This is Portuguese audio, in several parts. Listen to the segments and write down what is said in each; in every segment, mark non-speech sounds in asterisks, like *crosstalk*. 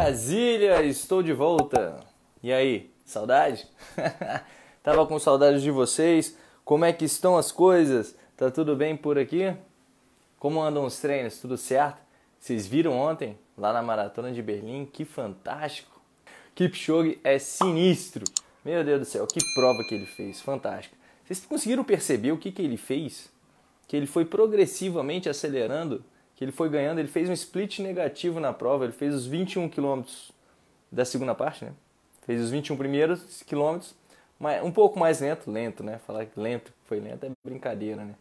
Brasília, estou de volta. E aí, saudade? *laughs* Tava com saudade de vocês. Como é que estão as coisas? Tá tudo bem por aqui? Como andam os treinos? Tudo certo? Vocês viram ontem lá na maratona de Berlim? Que fantástico! Kipchoge é sinistro. Meu Deus do céu, que prova que ele fez, fantástico. Vocês conseguiram perceber o que, que ele fez? Que ele foi progressivamente acelerando que ele foi ganhando, ele fez um split negativo na prova, ele fez os 21 quilômetros da segunda parte, né? Fez os 21 primeiros quilômetros, mas um pouco mais lento, lento, né? Falar que lento foi lento é brincadeira, né?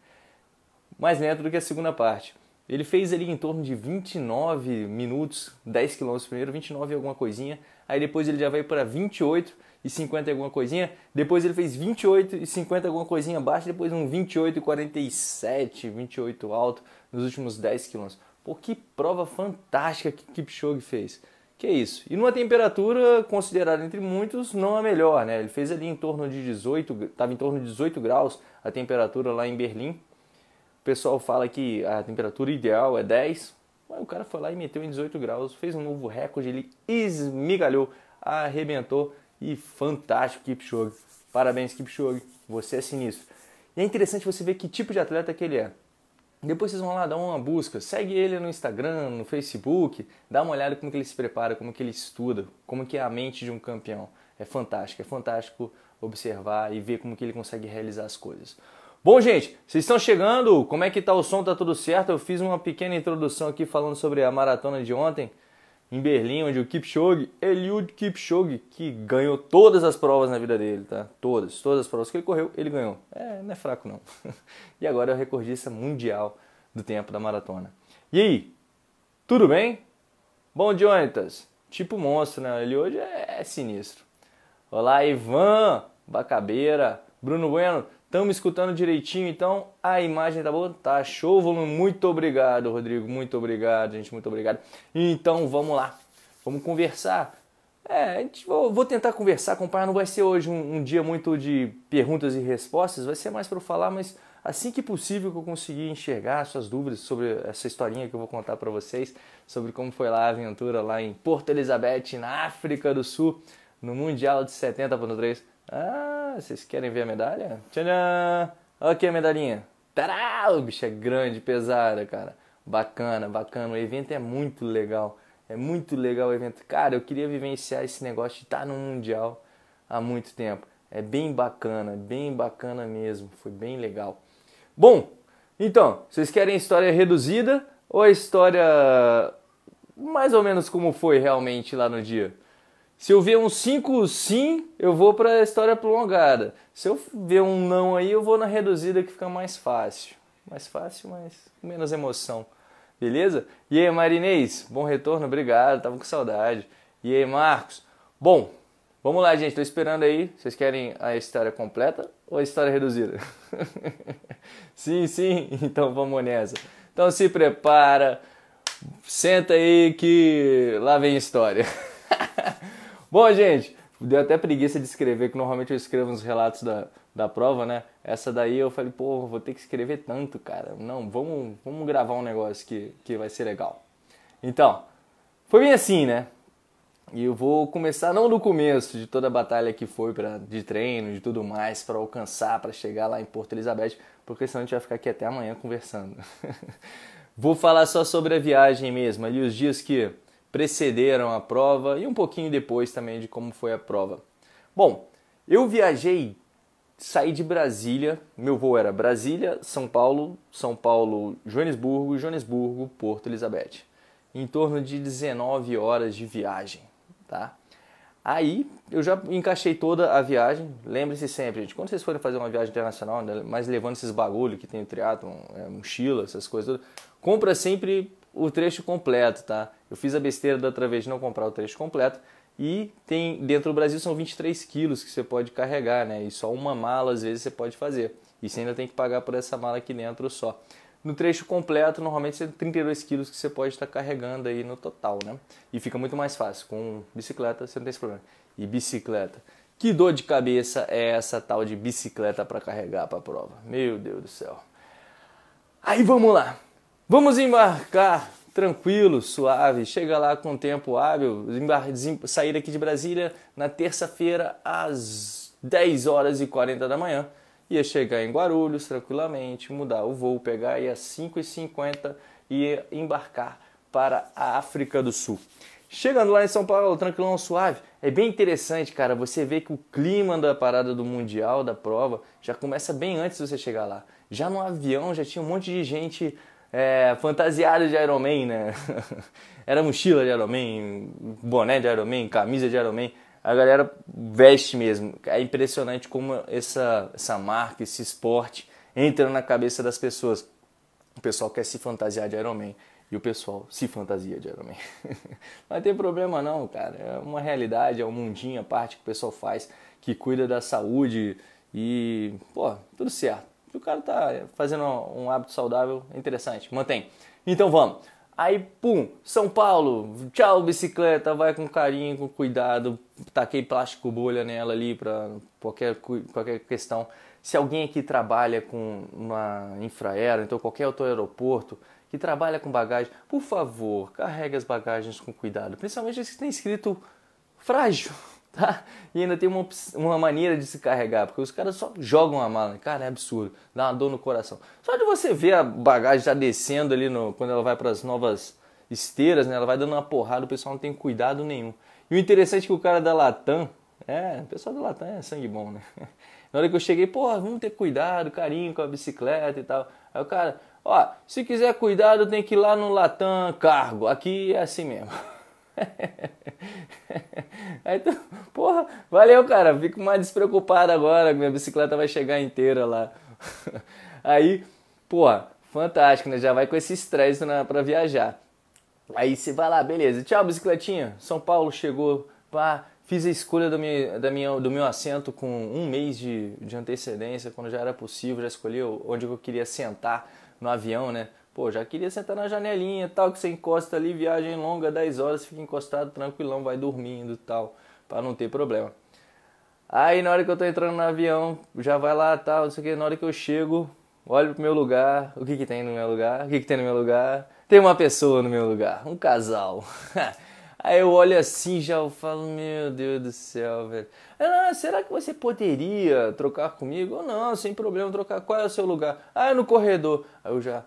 Mais lento do que a segunda parte. Ele fez ali em torno de 29 minutos, 10 quilômetros primeiro, 29 e alguma coisinha, aí depois ele já veio para 28 e 28,50 alguma coisinha. Depois ele fez e 50 alguma coisinha baixa depois um e 47, 28 alto nos últimos 10 quilômetros. Pô, que prova fantástica que Kipchoge fez. Que é isso. E numa temperatura considerada entre muitos não a melhor, né? Ele fez ali em torno de 18, estava em torno de 18 graus a temperatura lá em Berlim. O pessoal fala que a temperatura ideal é 10, mas o cara foi lá e meteu em 18 graus, fez um novo recorde, ele esmigalhou, arrebentou e fantástico, Kipchoge. Parabéns, Kipchoge. Você é sinistro. E é interessante você ver que tipo de atleta que ele é. Depois vocês vão lá dar uma busca, segue ele no Instagram, no Facebook, dá uma olhada como que ele se prepara, como que ele estuda, como que é a mente de um campeão. É fantástico, é fantástico observar e ver como que ele consegue realizar as coisas. Bom, gente, vocês estão chegando? Como é que tá o som? Tá tudo certo? Eu fiz uma pequena introdução aqui falando sobre a maratona de ontem em Berlim, onde o Kipchoge, Eliud Kipchoge, que ganhou todas as provas na vida dele, tá? Todas, todas as provas que ele correu, ele ganhou. É, não é fraco não. *laughs* e agora é o recordista mundial do tempo da maratona. E aí, tudo bem? Bom, Jonatas, tipo monstro, né? Ele hoje é sinistro. Olá, Ivan, Bacabeira, Bruno Bueno. Estamos escutando direitinho, então a imagem tá boa? Tá show, volume. Muito obrigado, Rodrigo. Muito obrigado, gente. Muito obrigado. Então vamos lá. Vamos conversar. É, vou, vou, tentar conversar, companheiro. Não vai ser hoje um, um, dia muito de perguntas e respostas, vai ser mais para eu falar, mas assim que possível que eu conseguir enxergar suas dúvidas sobre essa historinha que eu vou contar para vocês, sobre como foi lá a aventura lá em Porto Elizabeth, na África do Sul, no Mundial de 70.3. Ah, vocês querem ver a medalha? Tcharam! Olha aqui a medalhinha. Tará! O bicho é grande, pesada, cara. Bacana, bacana. O evento é muito legal. É muito legal o evento. Cara, eu queria vivenciar esse negócio de estar no Mundial há muito tempo. É bem bacana, bem bacana mesmo. Foi bem legal. Bom, então, vocês querem história reduzida ou a história mais ou menos como foi realmente lá no dia? Se eu ver um 5 sim, eu vou para a história prolongada. Se eu ver um não aí, eu vou na reduzida que fica mais fácil. Mais fácil, mas menos emoção. Beleza? E aí, Marinês, bom retorno, obrigado, tava com saudade. E aí, Marcos. Bom, vamos lá, gente, tô esperando aí. Vocês querem a história completa ou a história reduzida? *laughs* sim, sim, então vamos nessa. Então se prepara, senta aí que lá vem história. *laughs* Bom, gente, deu até preguiça de escrever, que normalmente eu escrevo nos relatos da, da prova, né? Essa daí eu falei, pô, vou ter que escrever tanto, cara. Não, vamos, vamos gravar um negócio que, que vai ser legal. Então, foi bem assim, né? E eu vou começar não do começo de toda a batalha que foi pra, de treino, de tudo mais, para alcançar, para chegar lá em Porto Elizabeth, porque senão a gente vai ficar aqui até amanhã conversando. *laughs* vou falar só sobre a viagem mesmo, ali os dias que precederam a prova e um pouquinho depois também de como foi a prova. Bom, eu viajei, saí de Brasília, meu voo era Brasília, São Paulo, São Paulo, Joanesburgo, Joanesburgo, Porto Elizabeth. Em torno de 19 horas de viagem, tá? Aí eu já encaixei toda a viagem. Lembre-se sempre, gente, quando vocês forem fazer uma viagem internacional, né, mas levando esses bagulho que tem o triatlon, é, mochila, essas coisas, todas, compra sempre o trecho completo, tá? Eu fiz a besteira da outra vez de não comprar o trecho completo. E tem dentro do Brasil são 23 quilos que você pode carregar, né? E só uma mala às vezes você pode fazer. E você ainda tem que pagar por essa mala aqui dentro só. No trecho completo, normalmente são 32 quilos que você pode estar carregando aí no total, né? E fica muito mais fácil. Com bicicleta você não tem esse problema. E bicicleta. Que dor de cabeça é essa tal de bicicleta para carregar para a prova? Meu Deus do céu. Aí vamos lá. Vamos embarcar tranquilo, suave. Chega lá com tempo hábil. Sair aqui de Brasília na terça-feira às 10 horas e 40 da manhã. Ia chegar em Guarulhos tranquilamente, mudar o voo, pegar aí às 5h50 e embarcar para a África do Sul. Chegando lá em São Paulo, tranquilão, suave, é bem interessante, cara. Você vê que o clima da parada do Mundial, da prova, já começa bem antes de você chegar lá. Já no avião já tinha um monte de gente é, fantasiados de Iron Man, né? *laughs* Era mochila de Iron Man, boné de Iron Man, camisa de Iron Man. A galera veste mesmo. É impressionante como essa, essa marca, esse esporte entra na cabeça das pessoas. O pessoal quer se fantasiar de Iron Man e o pessoal se fantasia de Iron Man. não *laughs* tem problema não, cara. É uma realidade, é um mundinho, a parte que o pessoal faz, que cuida da saúde e, pô, tudo certo o cara tá fazendo um hábito saudável interessante, mantém. Então vamos. Aí, pum, São Paulo, tchau bicicleta, vai com carinho, com cuidado. Taquei plástico bolha nela ali para qualquer, qualquer questão. Se alguém aqui trabalha com uma infraero, então qualquer outro aeroporto que trabalha com bagagem, por favor, carregue as bagagens com cuidado. Principalmente se tem escrito frágil tá? E ainda tem uma, uma maneira de se carregar, porque os caras só jogam a mala. Né? Cara, é absurdo, dá uma dor no coração. Só de você ver a bagagem já tá descendo ali no, quando ela vai para as novas esteiras, né? Ela vai dando uma porrada, o pessoal não tem cuidado nenhum. E o interessante é que o cara da Latam, é, o pessoal da Latam é sangue bom, né? *laughs* Na hora que eu cheguei, porra, vamos ter cuidado, carinho com a bicicleta e tal. Aí o cara, ó, se quiser cuidado, tem que ir lá no Latam Cargo. Aqui é assim mesmo. *laughs* *laughs* Aí tu, porra, valeu, cara. Fico mais despreocupado agora. Minha bicicleta vai chegar inteira lá. *laughs* Aí, porra, fantástico, né? Já vai com esse estresse né, pra viajar. Aí você vai lá, beleza. Tchau, bicicletinha. São Paulo chegou, pá. Fiz a escolha do meu, da minha, do meu assento com um mês de, de antecedência, quando já era possível, já escolhi onde eu queria sentar no avião, né? Pô, já queria sentar na janelinha tal, que você encosta ali, viagem longa, 10 horas, fica encostado tranquilão, vai dormindo tal, para não ter problema. Aí na hora que eu tô entrando no avião, já vai lá tal, não sei o que, na hora que eu chego, olho pro meu lugar, o que que tem no meu lugar, o que que tem no meu lugar, tem uma pessoa no meu lugar, um casal. *laughs* Aí eu olho assim já eu falo, meu Deus do céu, velho. Ah, será que você poderia trocar comigo? Ou não, sem problema, trocar. Qual é o seu lugar? Ah, é no corredor. Aí eu já,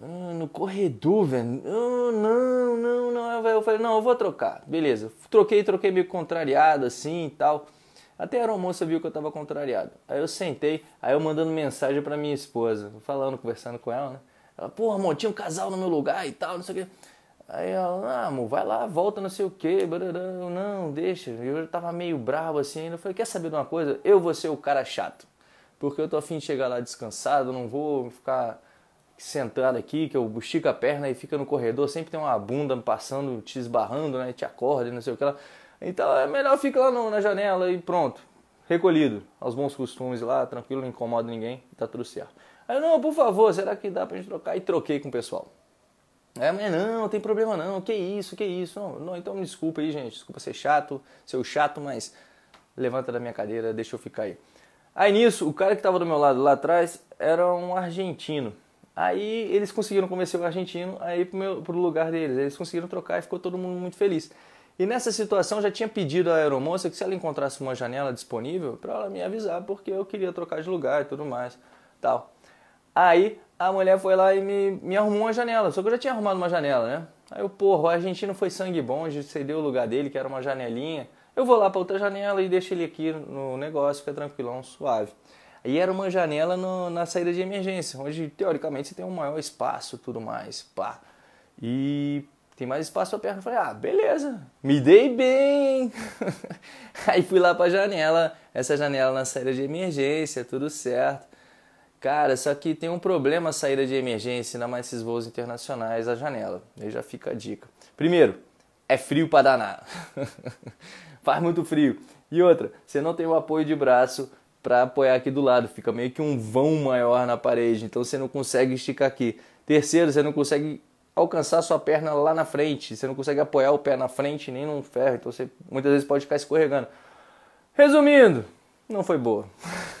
ah, no corredor, velho. não, não, não. Eu falei, não, eu vou trocar. Beleza. Troquei, troquei meio contrariado assim e tal. Até a aeromoça viu que eu tava contrariado. Aí eu sentei, aí eu mandando mensagem pra minha esposa, falando, conversando com ela, né? Ela, porra, amor, tinha um casal no meu lugar e tal, não sei o quê. Aí ela, ah, amor, vai lá, volta, não sei o quê. Eu, não, deixa. Eu tava meio bravo assim ainda. Eu falei, quer saber de uma coisa? Eu vou ser o cara chato. Porque eu tô afim de chegar lá descansado, não vou ficar sentado aqui, que eu estica a perna e fica no corredor, sempre tem uma bunda passando, te esbarrando, né? Te acorda, não sei o que lá. Então é melhor ficar lá no, na janela e pronto. Recolhido, aos bons costumes lá, tranquilo, não incomoda ninguém, tá tudo certo. Aí, não, por favor, será que dá pra gente trocar? E troquei com o pessoal. É, mas não, não tem problema não, que isso, que isso. Não, não, então me desculpa aí, gente, desculpa ser chato, ser o chato, mas levanta da minha cadeira, deixa eu ficar aí. Aí nisso, o cara que estava do meu lado lá atrás era um argentino. Aí eles conseguiram convencer o argentino a ir para o lugar deles. Eles conseguiram trocar e ficou todo mundo muito feliz. E nessa situação já tinha pedido à aeromoça que se ela encontrasse uma janela disponível para ela me avisar porque eu queria trocar de lugar e tudo mais, tal. Aí a mulher foi lá e me, me arrumou uma janela, só que eu já tinha arrumado uma janela, né? Aí eu, porra, o argentino foi sangue bom, a gente cedeu o lugar dele, que era uma janelinha. Eu vou lá para outra janela e deixo ele aqui no negócio, fica tranquilão, suave. E era uma janela no, na saída de emergência, onde teoricamente você tem um maior espaço tudo mais. Pá. E tem mais espaço pra perna. Eu falei, ah, beleza, me dei bem. *laughs* Aí fui lá pra janela, essa janela na saída de emergência, tudo certo. Cara, só que tem um problema a saída de emergência, ainda mais esses voos internacionais, a janela. Aí já fica a dica. Primeiro, é frio pra danar. *laughs* Faz muito frio. E outra, você não tem o apoio de braço para apoiar aqui do lado. Fica meio que um vão maior na parede, então você não consegue esticar aqui. Terceiro, você não consegue alcançar sua perna lá na frente, você não consegue apoiar o pé na frente nem num ferro, então você muitas vezes pode ficar escorregando. Resumindo, não foi boa.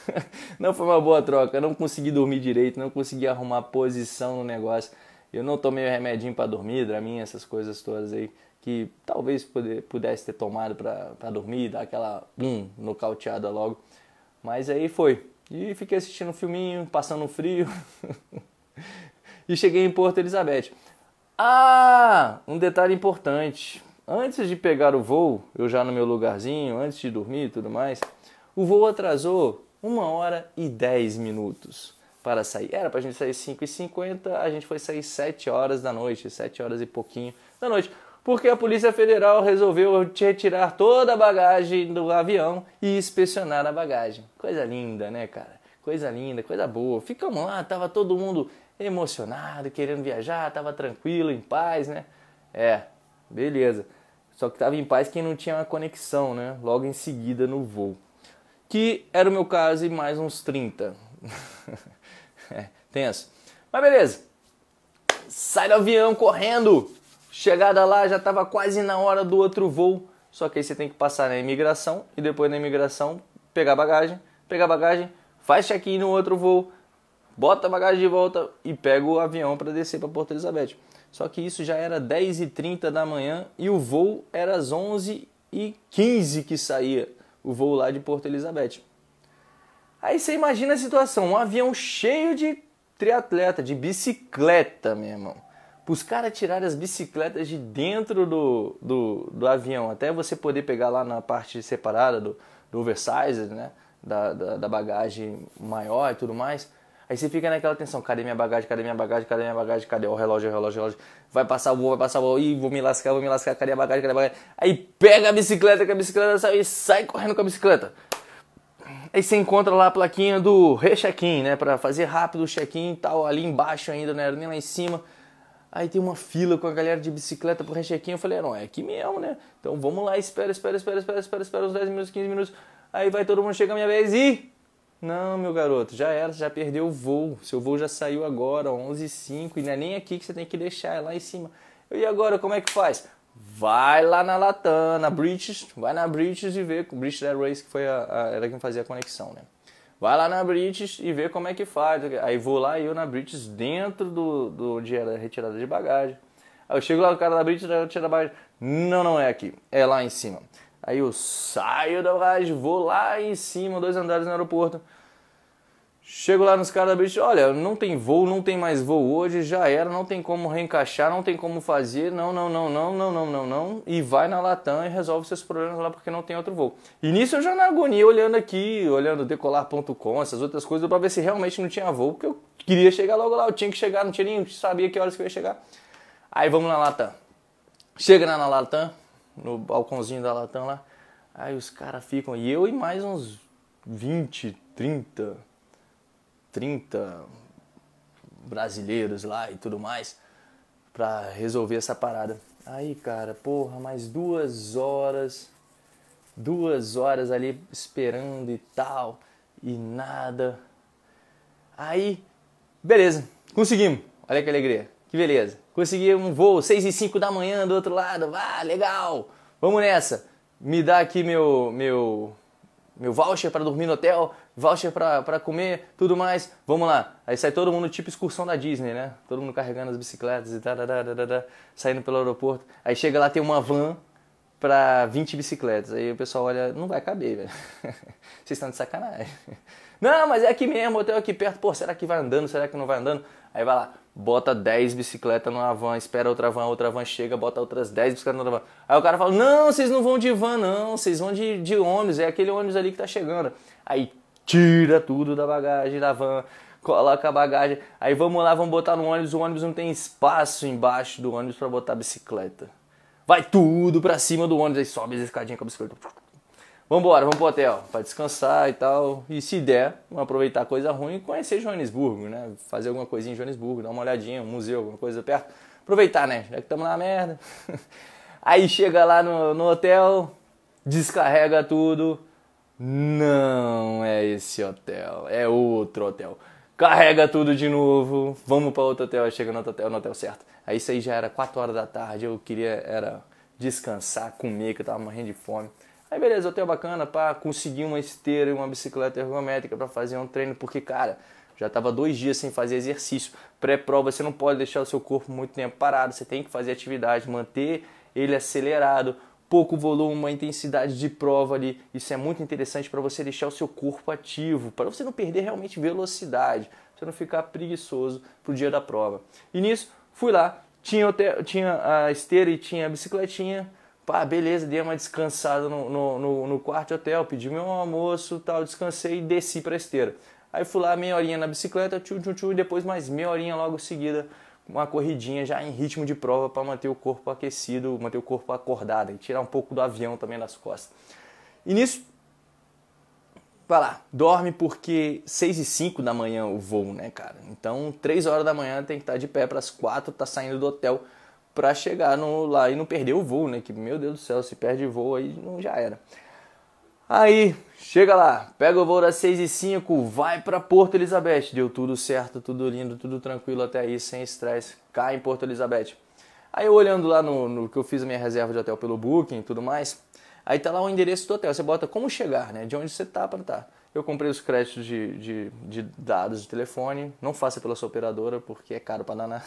*laughs* não foi uma boa troca, eu não consegui dormir direito, não consegui arrumar posição no negócio. Eu não tomei o remedinho para dormir, Dramin, essas coisas todas aí que talvez pudesse ter tomado para dormir, dar aquela bum, nocauteada logo. Mas aí foi. E fiquei assistindo um filminho, passando frio. *laughs* e cheguei em Porto Elizabeth. Ah, um detalhe importante. Antes de pegar o voo, eu já no meu lugarzinho, antes de dormir e tudo mais, o voo atrasou uma hora e dez minutos para sair. Era para a gente sair 5h50, a gente foi sair 7 horas da noite, 7 horas e pouquinho da noite porque a Polícia Federal resolveu retirar toda a bagagem do avião e inspecionar a bagagem. Coisa linda, né, cara? Coisa linda, coisa boa. Ficamos lá, tava todo mundo emocionado, querendo viajar, tava tranquilo, em paz, né? É, beleza. Só que tava em paz quem não tinha uma conexão, né? Logo em seguida no voo. Que era o meu caso e mais uns 30. *laughs* é, tenso. Mas beleza. Sai do avião correndo. Chegada lá, já estava quase na hora do outro voo. Só que aí você tem que passar na imigração e depois na imigração pegar bagagem, pegar bagagem, faz check-in no outro voo, bota a bagagem de volta e pega o avião para descer para Porto Elizabeth. Só que isso já era 10h30 da manhã e o voo era às 11h15 que saía o voo lá de Porto Elizabeth. Aí você imagina a situação, um avião cheio de triatleta, de bicicleta, meu irmão os caras tirarem as bicicletas de dentro do, do, do, avião, até você poder pegar lá na parte separada do, do oversized, né? Da, da, da, bagagem maior e tudo mais. Aí você fica naquela tensão, cadê minha bagagem, cadê minha bagagem, cadê minha bagagem, cadê o relógio, é o relógio, é o relógio. Vai passar o voo, vai passar o voo, ih, vou me lascar, vou me lascar, cadê a bagagem, cadê a bagagem. Aí pega a bicicleta, que a bicicleta sai e sai correndo com a bicicleta. Aí você encontra lá a plaquinha do recheck in né, pra fazer rápido o check-in e tal, ali embaixo ainda, não né, era nem lá em cima. Aí tem uma fila com a galera de bicicleta pro rechequinho. Eu falei, ah, não, é aqui mesmo, né? Então vamos lá, espera, espera, espera, espera, espera, espera uns 10 minutos, 15 minutos. Aí vai todo mundo, chega a minha vez e... Não, meu garoto, já era, já perdeu o voo. Seu voo já saiu agora, 11h05, e não é nem aqui que você tem que deixar, é lá em cima. E agora, como é que faz? Vai lá na Latam, na British, vai na British e vê. British Airways, que foi a, a, era quem fazia a conexão, né? Vai lá na British e vê como é que faz. Aí vou lá e eu na British dentro do, do onde era retirada de bagagem. Aí eu chego lá, o cara da British tira bagagem. Não, não é aqui. É lá em cima. Aí eu saio da bagagem, vou lá em cima, dois andares no aeroporto. Chego lá nos caras da British, olha, não tem voo, não tem mais voo hoje, já era, não tem como reencaixar, não tem como fazer, não, não, não, não, não, não, não, não, e vai na Latam e resolve seus problemas lá porque não tem outro voo. E nisso eu já na agonia olhando aqui, olhando decolar.com, essas outras coisas, para ver se realmente não tinha voo, porque eu queria chegar logo lá, eu tinha que chegar, não tinha nem, sabia que horas que eu ia chegar. Aí vamos na Latam. Chega lá na Latam, no balcãozinho da Latam lá, aí os caras ficam, e eu e mais uns 20, 30 30 brasileiros lá e tudo mais para resolver essa parada. Aí, cara, porra, mais duas horas, duas horas ali esperando e tal, e nada. Aí, beleza, conseguimos. Olha que alegria, que beleza. Conseguimos um voo, 6 e 5 da manhã do outro lado, vá, ah, legal, vamos nessa. Me dá aqui meu, meu, meu voucher para dormir no hotel, voucher para comer, tudo mais, vamos lá. Aí sai todo mundo tipo excursão da Disney, né? Todo mundo carregando as bicicletas e tal, saindo pelo aeroporto. Aí chega lá, tem uma van para 20 bicicletas. Aí o pessoal olha, não vai caber, velho. *laughs* Vocês estão de sacanagem. *laughs* Não, mas é aqui mesmo, hotel aqui perto. Pô, será que vai andando? Será que não vai andando? Aí vai lá, bota 10 bicicletas numa van, espera outra van, outra van chega, bota outras 10 bicicletas numa van. Aí o cara fala: Não, vocês não vão de van, não, vocês vão de, de ônibus, é aquele ônibus ali que tá chegando. Aí tira tudo da bagagem da van, coloca a bagagem. Aí vamos lá, vamos botar no ônibus. O ônibus não tem espaço embaixo do ônibus para botar a bicicleta. Vai tudo pra cima do ônibus, aí sobe as escadinhas com a bicicleta. Vambora, vamos pro hotel para descansar e tal. E se der, vamos aproveitar coisa ruim e conhecer Joanesburgo, né? Fazer alguma coisinha em Joanesburgo, dar uma olhadinha, um museu, alguma coisa perto. Aproveitar, né? Já que estamos na merda. *laughs* Aí chega lá no, no hotel, descarrega tudo não é esse hotel, é outro hotel. Carrega tudo de novo, vamos para outro hotel, chega no hotel, no hotel certo. Aí isso aí já era 4 horas da tarde, eu queria era descansar, comer, que eu tava morrendo de fome. Aí beleza, hotel bacana, para conseguir uma esteira e uma bicicleta ergométrica para fazer um treino, porque cara, já tava dois dias sem fazer exercício. Pré-prova, você não pode deixar o seu corpo muito tempo parado, você tem que fazer atividade, manter ele acelerado pouco volume, uma intensidade de prova ali. Isso é muito interessante para você deixar o seu corpo ativo, para você não perder realmente velocidade, você não ficar preguiçoso pro dia da prova. E nisso, fui lá, tinha, tinha a esteira e tinha a bicicletinha. Pá, beleza, dei uma descansada no, no, no, no quarto hotel, pedi meu almoço, tal, descansei e desci para a esteira. Aí fui lá meia horinha na bicicleta, tchu, tchu, tchu, e depois mais meia horinha logo seguida uma corridinha já em ritmo de prova para manter o corpo aquecido, manter o corpo acordado e tirar um pouco do avião também das costas. E nisso, vai lá, dorme porque 6 e 5 da manhã o voo, né, cara? Então, 3 horas da manhã tem que estar tá de pé para as 4, tá saindo do hotel para chegar no, lá e não perder o voo, né? Que, meu Deus do céu, se perde voo aí não já era. Aí, chega lá, pega o voo das 6 e 5, vai para Porto Elizabeth. Deu tudo certo, tudo lindo, tudo tranquilo até aí, sem estresse. Cai em Porto Elizabeth. Aí eu olhando lá no, no, que eu fiz a minha reserva de hotel pelo Booking e tudo mais, aí tá lá o endereço do hotel. Você bota como chegar, né? De onde você tá para tá. Eu comprei os créditos de, de, de, dados de telefone. Não faça pela sua operadora, porque é caro pra danar.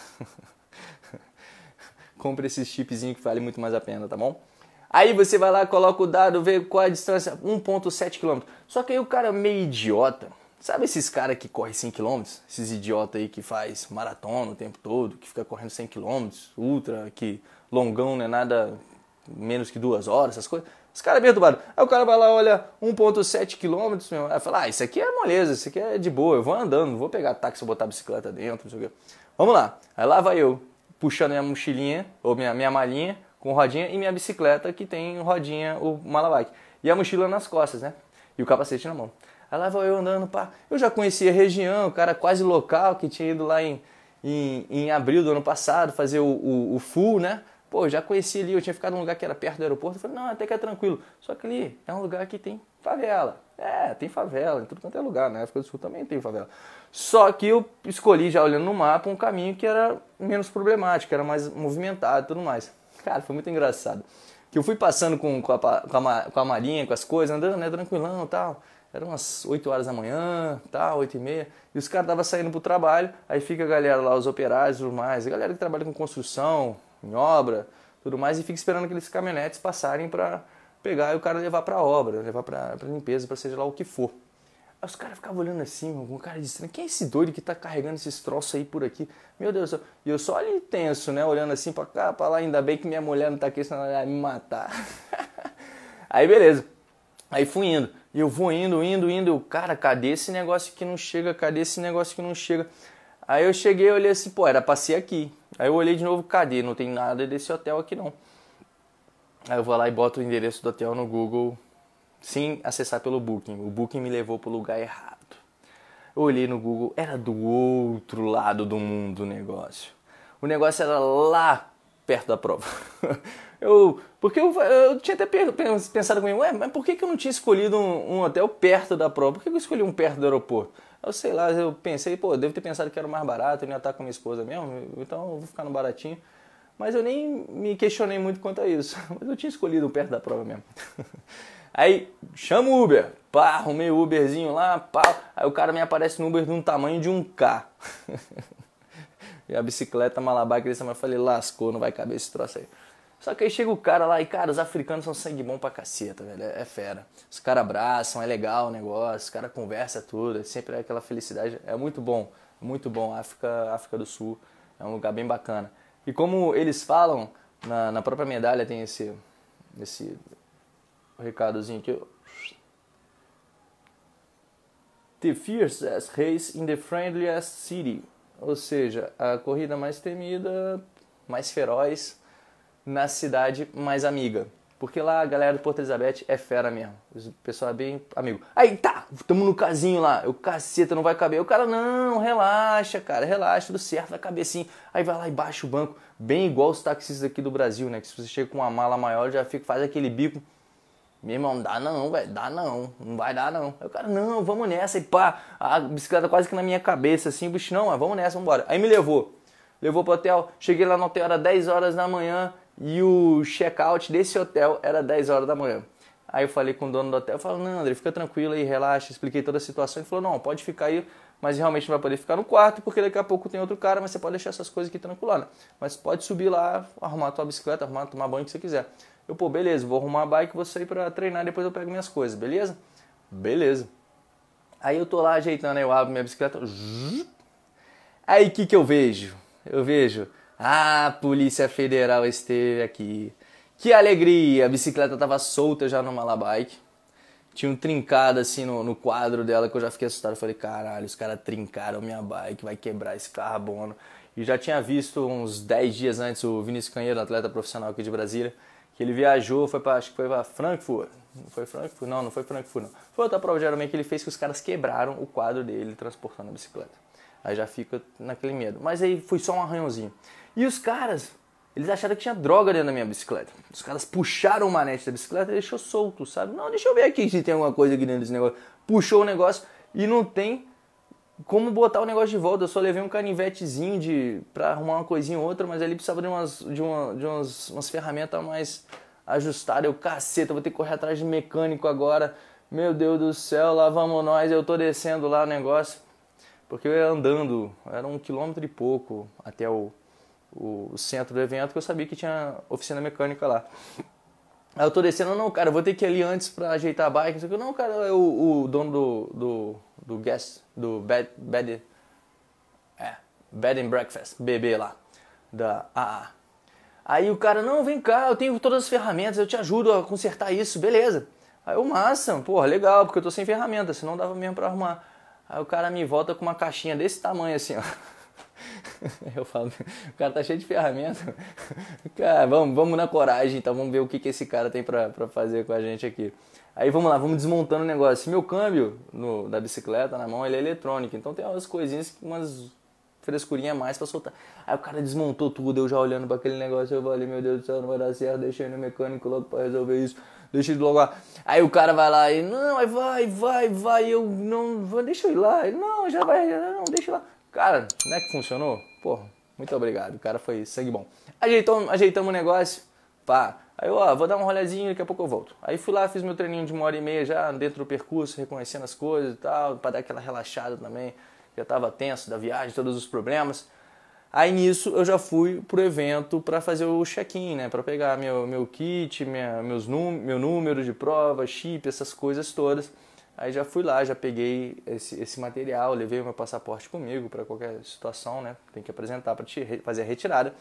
*laughs* Compre esses chipzinho que vale muito mais a pena, tá bom? Aí você vai lá, coloca o dado, vê qual é a distância, 1.7 km. Só que aí o cara é meio idiota, sabe esses cara que corre 100 km? Esses idiota aí que faz maratona o tempo todo, que fica correndo 100 km, ultra, que longão não é nada menos que duas horas, essas coisas. Os caras é perturbados. Aí o cara vai lá, olha 1,7 km, aí fala: Ah, isso aqui é moleza, isso aqui é de boa, eu vou andando, vou pegar táxi, vou botar a bicicleta dentro, não sei o quê. Vamos lá. Aí lá vai eu, puxando minha mochilinha, ou minha, minha malinha, com rodinha e minha bicicleta que tem rodinha, o malabike. E a mochila nas costas, né? E o capacete na mão. Aí lá vou eu andando, pá. Eu já conhecia a região, o cara quase local que tinha ido lá em, em, em abril do ano passado fazer o, o, o full, né? Pô, já conhecia ali, eu tinha ficado num lugar que era perto do aeroporto. Eu falei, não, até que é tranquilo. Só que ali é um lugar que tem favela. É, tem favela em tudo quanto é lugar, né? A África do Sul também tem favela. Só que eu escolhi, já olhando no mapa, um caminho que era menos problemático, era mais movimentado e tudo mais. Cara, foi muito engraçado. Que eu fui passando com, com, a, com, a, com a marinha, com as coisas, andando, né, tranquilão e tal. Era umas 8 horas da manhã, tal, 8 e meia. E os caras estavam saindo pro trabalho. Aí fica a galera lá, os operários e tudo mais. A galera que trabalha com construção, em obra, tudo mais. E fica esperando aqueles caminhonetes passarem para pegar e o cara levar para obra, levar para limpeza, para seja lá o que for. Aí os caras ficavam olhando assim, algum cara de estranho. Quem é esse doido que tá carregando esses troços aí por aqui? Meu Deus do céu. E eu só ali tenso, né? Olhando assim pra cá, pra lá. Ainda bem que minha mulher não tá aqui, senão ela vai me matar. *laughs* aí beleza. Aí fui indo. E eu vou indo, indo, indo. o cara, cadê esse negócio que não chega? Cadê esse negócio que não chega? Aí eu cheguei e olhei assim, pô, era pra ser aqui. Aí eu olhei de novo, cadê? Não tem nada desse hotel aqui não. Aí eu vou lá e boto o endereço do hotel no Google sem acessar pelo Booking. O Booking me levou para o lugar errado. Eu olhei no Google, era do outro lado do mundo o negócio. O negócio era lá perto da prova. *laughs* eu, porque eu, eu tinha até pensado comigo, ué, mas por que, que eu não tinha escolhido um, um hotel perto da prova? Por que, que eu escolhi um perto do aeroporto? Eu sei lá, eu pensei, pô, eu devo ter pensado que era o mais barato, eu ia estar com minha esposa mesmo, então eu vou ficar no baratinho. Mas eu nem me questionei muito quanto a isso. *laughs* Mas eu tinha escolhido perto da prova mesmo. *laughs* Aí chama o Uber, pá, arrumei o Uberzinho lá, pá. Aí o cara me aparece no Uber de um tamanho de um K. *laughs* e a bicicleta malabar que ele mas falei, lascou, não vai caber esse troço aí. Só que aí chega o cara lá e, cara, os africanos são sangue bom pra caceta, velho. É, é fera. Os caras abraçam, é legal o negócio, os caras conversam tudo, é sempre aquela felicidade. É muito bom, muito bom. África, África do Sul é um lugar bem bacana. E como eles falam, na, na própria medalha tem esse, esse recadozinho que The fiercest race in the friendliest city, ou seja, a corrida mais temida, mais feroz na cidade mais amiga. Porque lá a galera do Porto Elizabeth é fera mesmo. O pessoal é bem amigo. Aí tá, tamo no casinho lá. O caceta não vai caber. O cara, não, relaxa, cara, relaxa, tudo certo, vai caber sim. Aí vai lá e baixa o banco, bem igual os taxistas aqui do Brasil, né? Que se você chega com uma mala maior, já fica, faz aquele bico meu irmão, dá não, velho, dá não, não vai dar não. Aí o cara, não, vamos nessa, e pá, a bicicleta quase que na minha cabeça, assim, o bicho, não, mas vamos nessa, vamos embora Aí me levou, levou pro hotel, cheguei lá no hotel, era 10 horas da manhã, e o check-out desse hotel era 10 horas da manhã. Aí eu falei com o dono do hotel, eu falei, não, André, fica tranquilo aí, relaxa, expliquei toda a situação, ele falou, não, pode ficar aí, mas realmente não vai poder ficar no quarto, porque daqui a pouco tem outro cara, mas você pode deixar essas coisas aqui tranquilona. Mas pode subir lá, arrumar a tua bicicleta, arrumar, tomar banho que você quiser. Eu, pô, beleza, vou arrumar a bike, vou sair pra treinar, depois eu pego minhas coisas, beleza? Beleza. Aí eu tô lá ajeitando, eu abro minha bicicleta. Aí o que, que eu vejo? Eu vejo, ah, a Polícia Federal esteve aqui. Que alegria! A bicicleta tava solta já no malabike. Tinha um trincado assim no, no, quadro dela que eu já fiquei assustado. Eu falei, caralho, os caras trincaram minha bike, vai quebrar esse carbono. E já tinha visto uns 10 dias antes o Vinícius Canheiro, atleta profissional aqui de Brasília, que ele viajou, foi para acho que foi para Frankfurt. Não foi Frankfurt? Não, não foi Frankfurt não. Foi outra prova de Ironman que ele fez que os caras quebraram o quadro dele transportando a bicicleta. Aí já fica naquele medo. Mas aí foi só um arranhãozinho. E os caras, eles acharam que tinha droga dentro da minha bicicleta. Os caras puxaram o manete da bicicleta e deixou solto, sabe? Não, deixa eu ver aqui se tem alguma coisa aqui dentro desse negócio. Puxou o negócio e não tem como botar o negócio de volta. Eu só levei um canivetezinho de para arrumar uma coisinha ou outra, mas ali precisava de umas, de uma, de umas, umas ferramentas mais ajustadas. Eu, caceta, vou ter que correr atrás de mecânico agora. Meu Deus do céu, lá vamos nós. Eu tô descendo lá o negócio. Porque eu ia andando, era um quilômetro e pouco até o, o centro do evento, que eu sabia que tinha oficina mecânica lá. Aí eu tô descendo, não, cara, eu vou ter que ir ali antes pra ajeitar a bike. Não, o não cara, é o, o, dono do, do, do guest, do bed, bed, é, bed and breakfast, BB lá, da AA. Aí o cara, não, vem cá, eu tenho todas as ferramentas, eu te ajudo a consertar isso, beleza. Aí eu, massa, porra, legal, porque eu tô sem ferramenta, senão dava mesmo pra arrumar. Aí o cara me volta com uma caixinha desse tamanho assim, ó. *laughs* Eu falo, o cara tá cheio de ferramenta. Cara, vamos, vamos na coragem, então vamos ver o que, que esse cara tem pra, pra fazer com a gente aqui. Aí vamos lá, vamos desmontando o negócio. Meu câmbio no, da bicicleta na mão, ele é eletrônico, então tem umas coisinhas, umas frescurinhas a mais pra soltar. Aí o cara desmontou tudo, eu já olhando para aquele negócio, eu falei, meu Deus do céu, não vai dar certo, deixei no mecânico logo pra resolver isso, deixei logo lá. Aí o cara vai lá e, não, vai, vai, vai, eu não, deixa eu ir lá, ele, não, já vai, não, deixa eu ir lá. Cara, não é que funcionou? Pô, muito obrigado. O cara foi sangue bom. Ajeitamos, ajeitamos o negócio. Pá. Aí eu, ó, vou dar um rolezinho, daqui a pouco eu volto. Aí fui lá, fiz meu treininho de uma hora e meia já dentro do percurso, reconhecendo as coisas e tal, para dar aquela relaxada também. Já tava tenso da viagem, todos os problemas. Aí nisso eu já fui pro evento para fazer o check-in, né, para pegar meu, meu kit, minha, meus num, meu número de prova, chip, essas coisas todas. Aí já fui lá, já peguei esse, esse material, levei o meu passaporte comigo para qualquer situação, né? Tem que apresentar para fazer a retirada.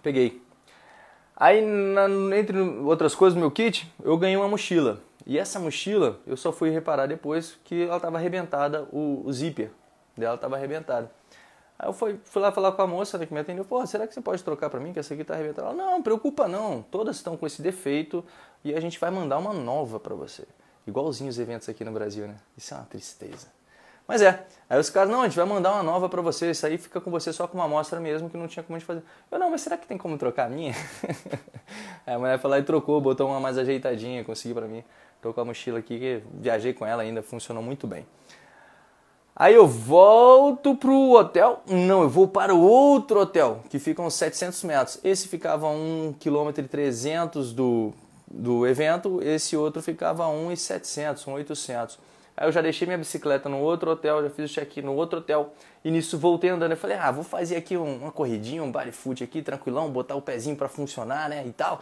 Peguei. Aí, na, entre outras coisas no meu kit, eu ganhei uma mochila. E essa mochila, eu só fui reparar depois que ela estava arrebentada, o, o zíper dela estava arrebentada. Aí eu fui, fui, lá falar com a moça né, que me atendeu, pô, será que você pode trocar para mim que essa aqui está arrebentada? Ela, não, preocupa não, todas estão com esse defeito e a gente vai mandar uma nova para você. Igualzinho os eventos aqui no Brasil, né? Isso é uma tristeza. Mas é. Aí os caras, não, a gente vai mandar uma nova para você, isso aí fica com você só com uma amostra mesmo, que não tinha como a gente fazer. Eu, não, mas será que tem como trocar a minha? *laughs* aí a mulher falou e trocou, botou uma mais ajeitadinha, consegui para mim. Tô com a mochila aqui, que viajei com ela ainda, funcionou muito bem. Aí eu volto pro hotel, não, eu vou para o outro hotel, que fica uns 700 metros. Esse ficava a 1,3 km do do evento, esse outro ficava 1,700, 1,800. Aí eu já deixei minha bicicleta no outro hotel, já fiz o check-in no outro hotel. E nisso voltei andando. Eu falei, ah, vou fazer aqui uma corridinha, um foot aqui, tranquilão, botar o pezinho para funcionar, né, e tal.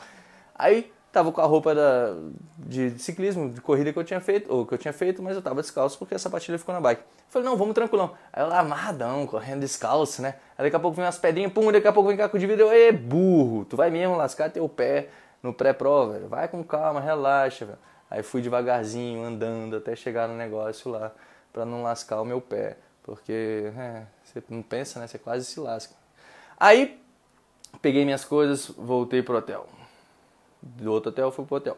Aí tava com a roupa da, de ciclismo, de corrida que eu tinha feito, ou que eu tinha feito, mas eu tava descalço porque a sapatilha ficou na bike. Eu falei, não, vamos tranquilão. Aí eu lá, amarradão, correndo descalço, né. Aí daqui a pouco vem umas pedrinhas, pum, daqui a pouco vem caco de vidro. Eu, ê, burro, tu vai mesmo lascar teu pé no pré-prova, vai com calma, relaxa, velho. Aí fui devagarzinho, andando até chegar no negócio lá, para não lascar o meu pé, porque é, você não pensa, né? Você quase se lasca. Aí peguei minhas coisas, voltei pro hotel. Do outro hotel fui pro hotel.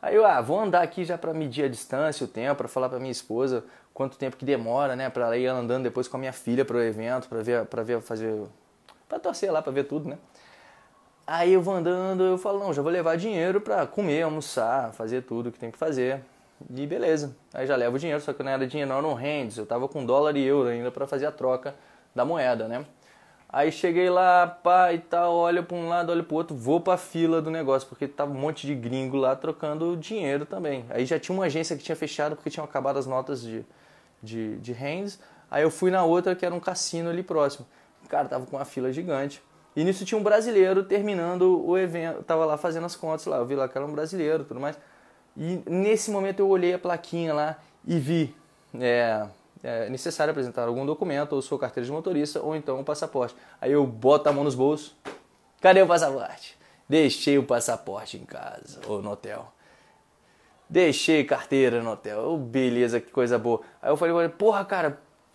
Aí eu, ah, vou andar aqui já para medir a distância, o tempo, para falar para minha esposa quanto tempo que demora, né, para ir andando depois com a minha filha para o evento, para ver, para ver fazer para torcer lá, para ver tudo, né? Aí eu vou andando, eu falo, não, já vou levar dinheiro pra comer, almoçar, fazer tudo o que tem que fazer. E beleza. Aí já levo o dinheiro, só que não era dinheiro, não um rendes Eu tava com dólar e euro ainda para fazer a troca da moeda, né? Aí cheguei lá, pá e tal, olho para um lado, olho para o outro, vou para a fila do negócio, porque tava um monte de gringo lá trocando dinheiro também. Aí já tinha uma agência que tinha fechado porque tinham acabado as notas de, de, de hands. Aí eu fui na outra que era um cassino ali próximo. Cara, tava com uma fila gigante. E nisso tinha um brasileiro terminando o evento, tava lá fazendo as contas lá, eu vi lá que era um brasileiro tudo mais. E nesse momento eu olhei a plaquinha lá e vi, é, é necessário apresentar algum documento, ou sua carteira de motorista, ou então um passaporte. Aí eu boto a mão nos bolsos, cadê o passaporte? Deixei o passaporte em casa, ou no hotel. Deixei carteira no hotel, oh, beleza, que coisa boa. Aí eu falei, porra cara,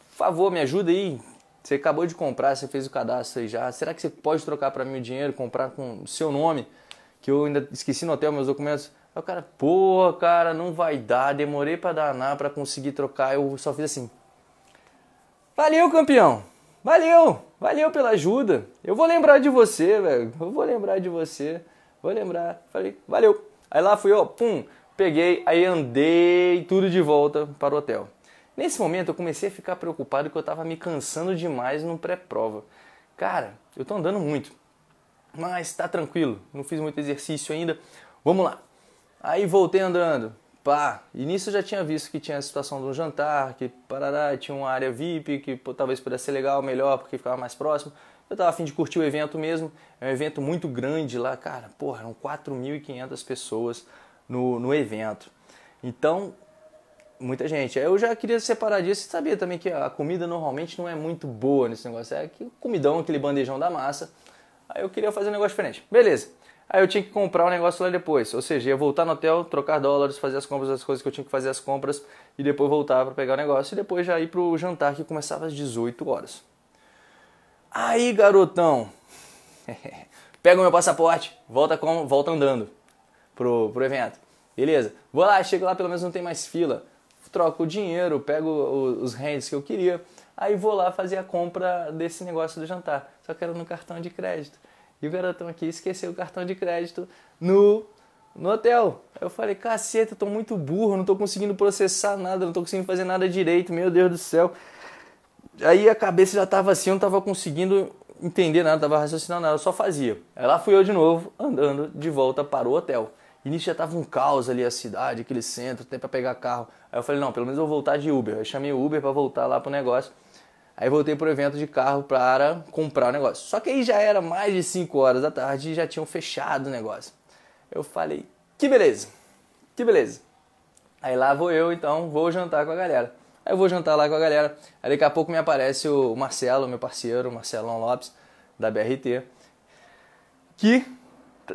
por favor, me ajuda aí, você acabou de comprar, você fez o cadastro aí já. Será que você pode trocar para mim o dinheiro, comprar com o seu nome? Que eu ainda esqueci no hotel meus documentos. Aí o cara, porra, cara, não vai dar. Demorei para danar para conseguir trocar. Eu só fiz assim. Valeu, campeão. Valeu. Valeu pela ajuda. Eu vou lembrar de você, velho. Eu vou lembrar de você. Vou lembrar. Falei, valeu. Aí lá fui, ó, pum. Peguei, aí andei tudo de volta para o hotel. Nesse momento eu comecei a ficar preocupado que eu estava me cansando demais no pré-prova. Cara, eu estou andando muito, mas está tranquilo, não fiz muito exercício ainda. Vamos lá. Aí voltei andando, pá. E nisso eu já tinha visto que tinha a situação do jantar, que parará, tinha uma área VIP que pô, talvez pudesse ser legal, melhor, porque ficava mais próximo. Eu estava afim de curtir o evento mesmo. É um evento muito grande lá, cara. Porra, eram 4.500 pessoas no, no evento. Então, Muita gente. Eu já queria separar disso e sabia também que a comida normalmente não é muito boa nesse negócio. É aquele comidão, aquele bandejão da massa. Aí eu queria fazer um negócio diferente. Beleza. Aí eu tinha que comprar o um negócio lá depois. Ou seja, ia voltar no hotel, trocar dólares, fazer as compras, as coisas que eu tinha que fazer as compras e depois voltar para pegar o negócio e depois já ir pro jantar que começava às 18 horas. Aí, garotão, *laughs* pega o meu passaporte, volta com, volta andando pro, pro evento. Beleza. Vou lá, chego lá, pelo menos não tem mais fila troco o dinheiro, pego os rendes que eu queria, aí vou lá fazer a compra desse negócio do jantar. Só que era no cartão de crédito. E o garotão aqui esqueceu o cartão de crédito no, no hotel. Aí eu falei, caceta, eu tô muito burro, não tô conseguindo processar nada, não tô conseguindo fazer nada direito, meu Deus do céu. Aí a cabeça já tava assim, eu não tava conseguindo entender nada, tava raciocinando nada, eu só fazia. Aí lá fui eu de novo, andando de volta para o hotel. E já tava um caos ali a cidade, aquele centro, tem para pegar carro. Aí eu falei, não, pelo menos eu vou voltar de Uber. Eu chamei o Uber para voltar lá pro negócio. Aí voltei pro evento de carro para comprar o negócio. Só que aí já era mais de 5 horas da tarde e já tinham fechado o negócio. Eu falei, que beleza, que beleza. Aí lá vou eu, então, vou jantar com a galera. Aí eu vou jantar lá com a galera. Aí daqui a pouco me aparece o Marcelo, meu parceiro, o Marcelão Lopes, da BRT, que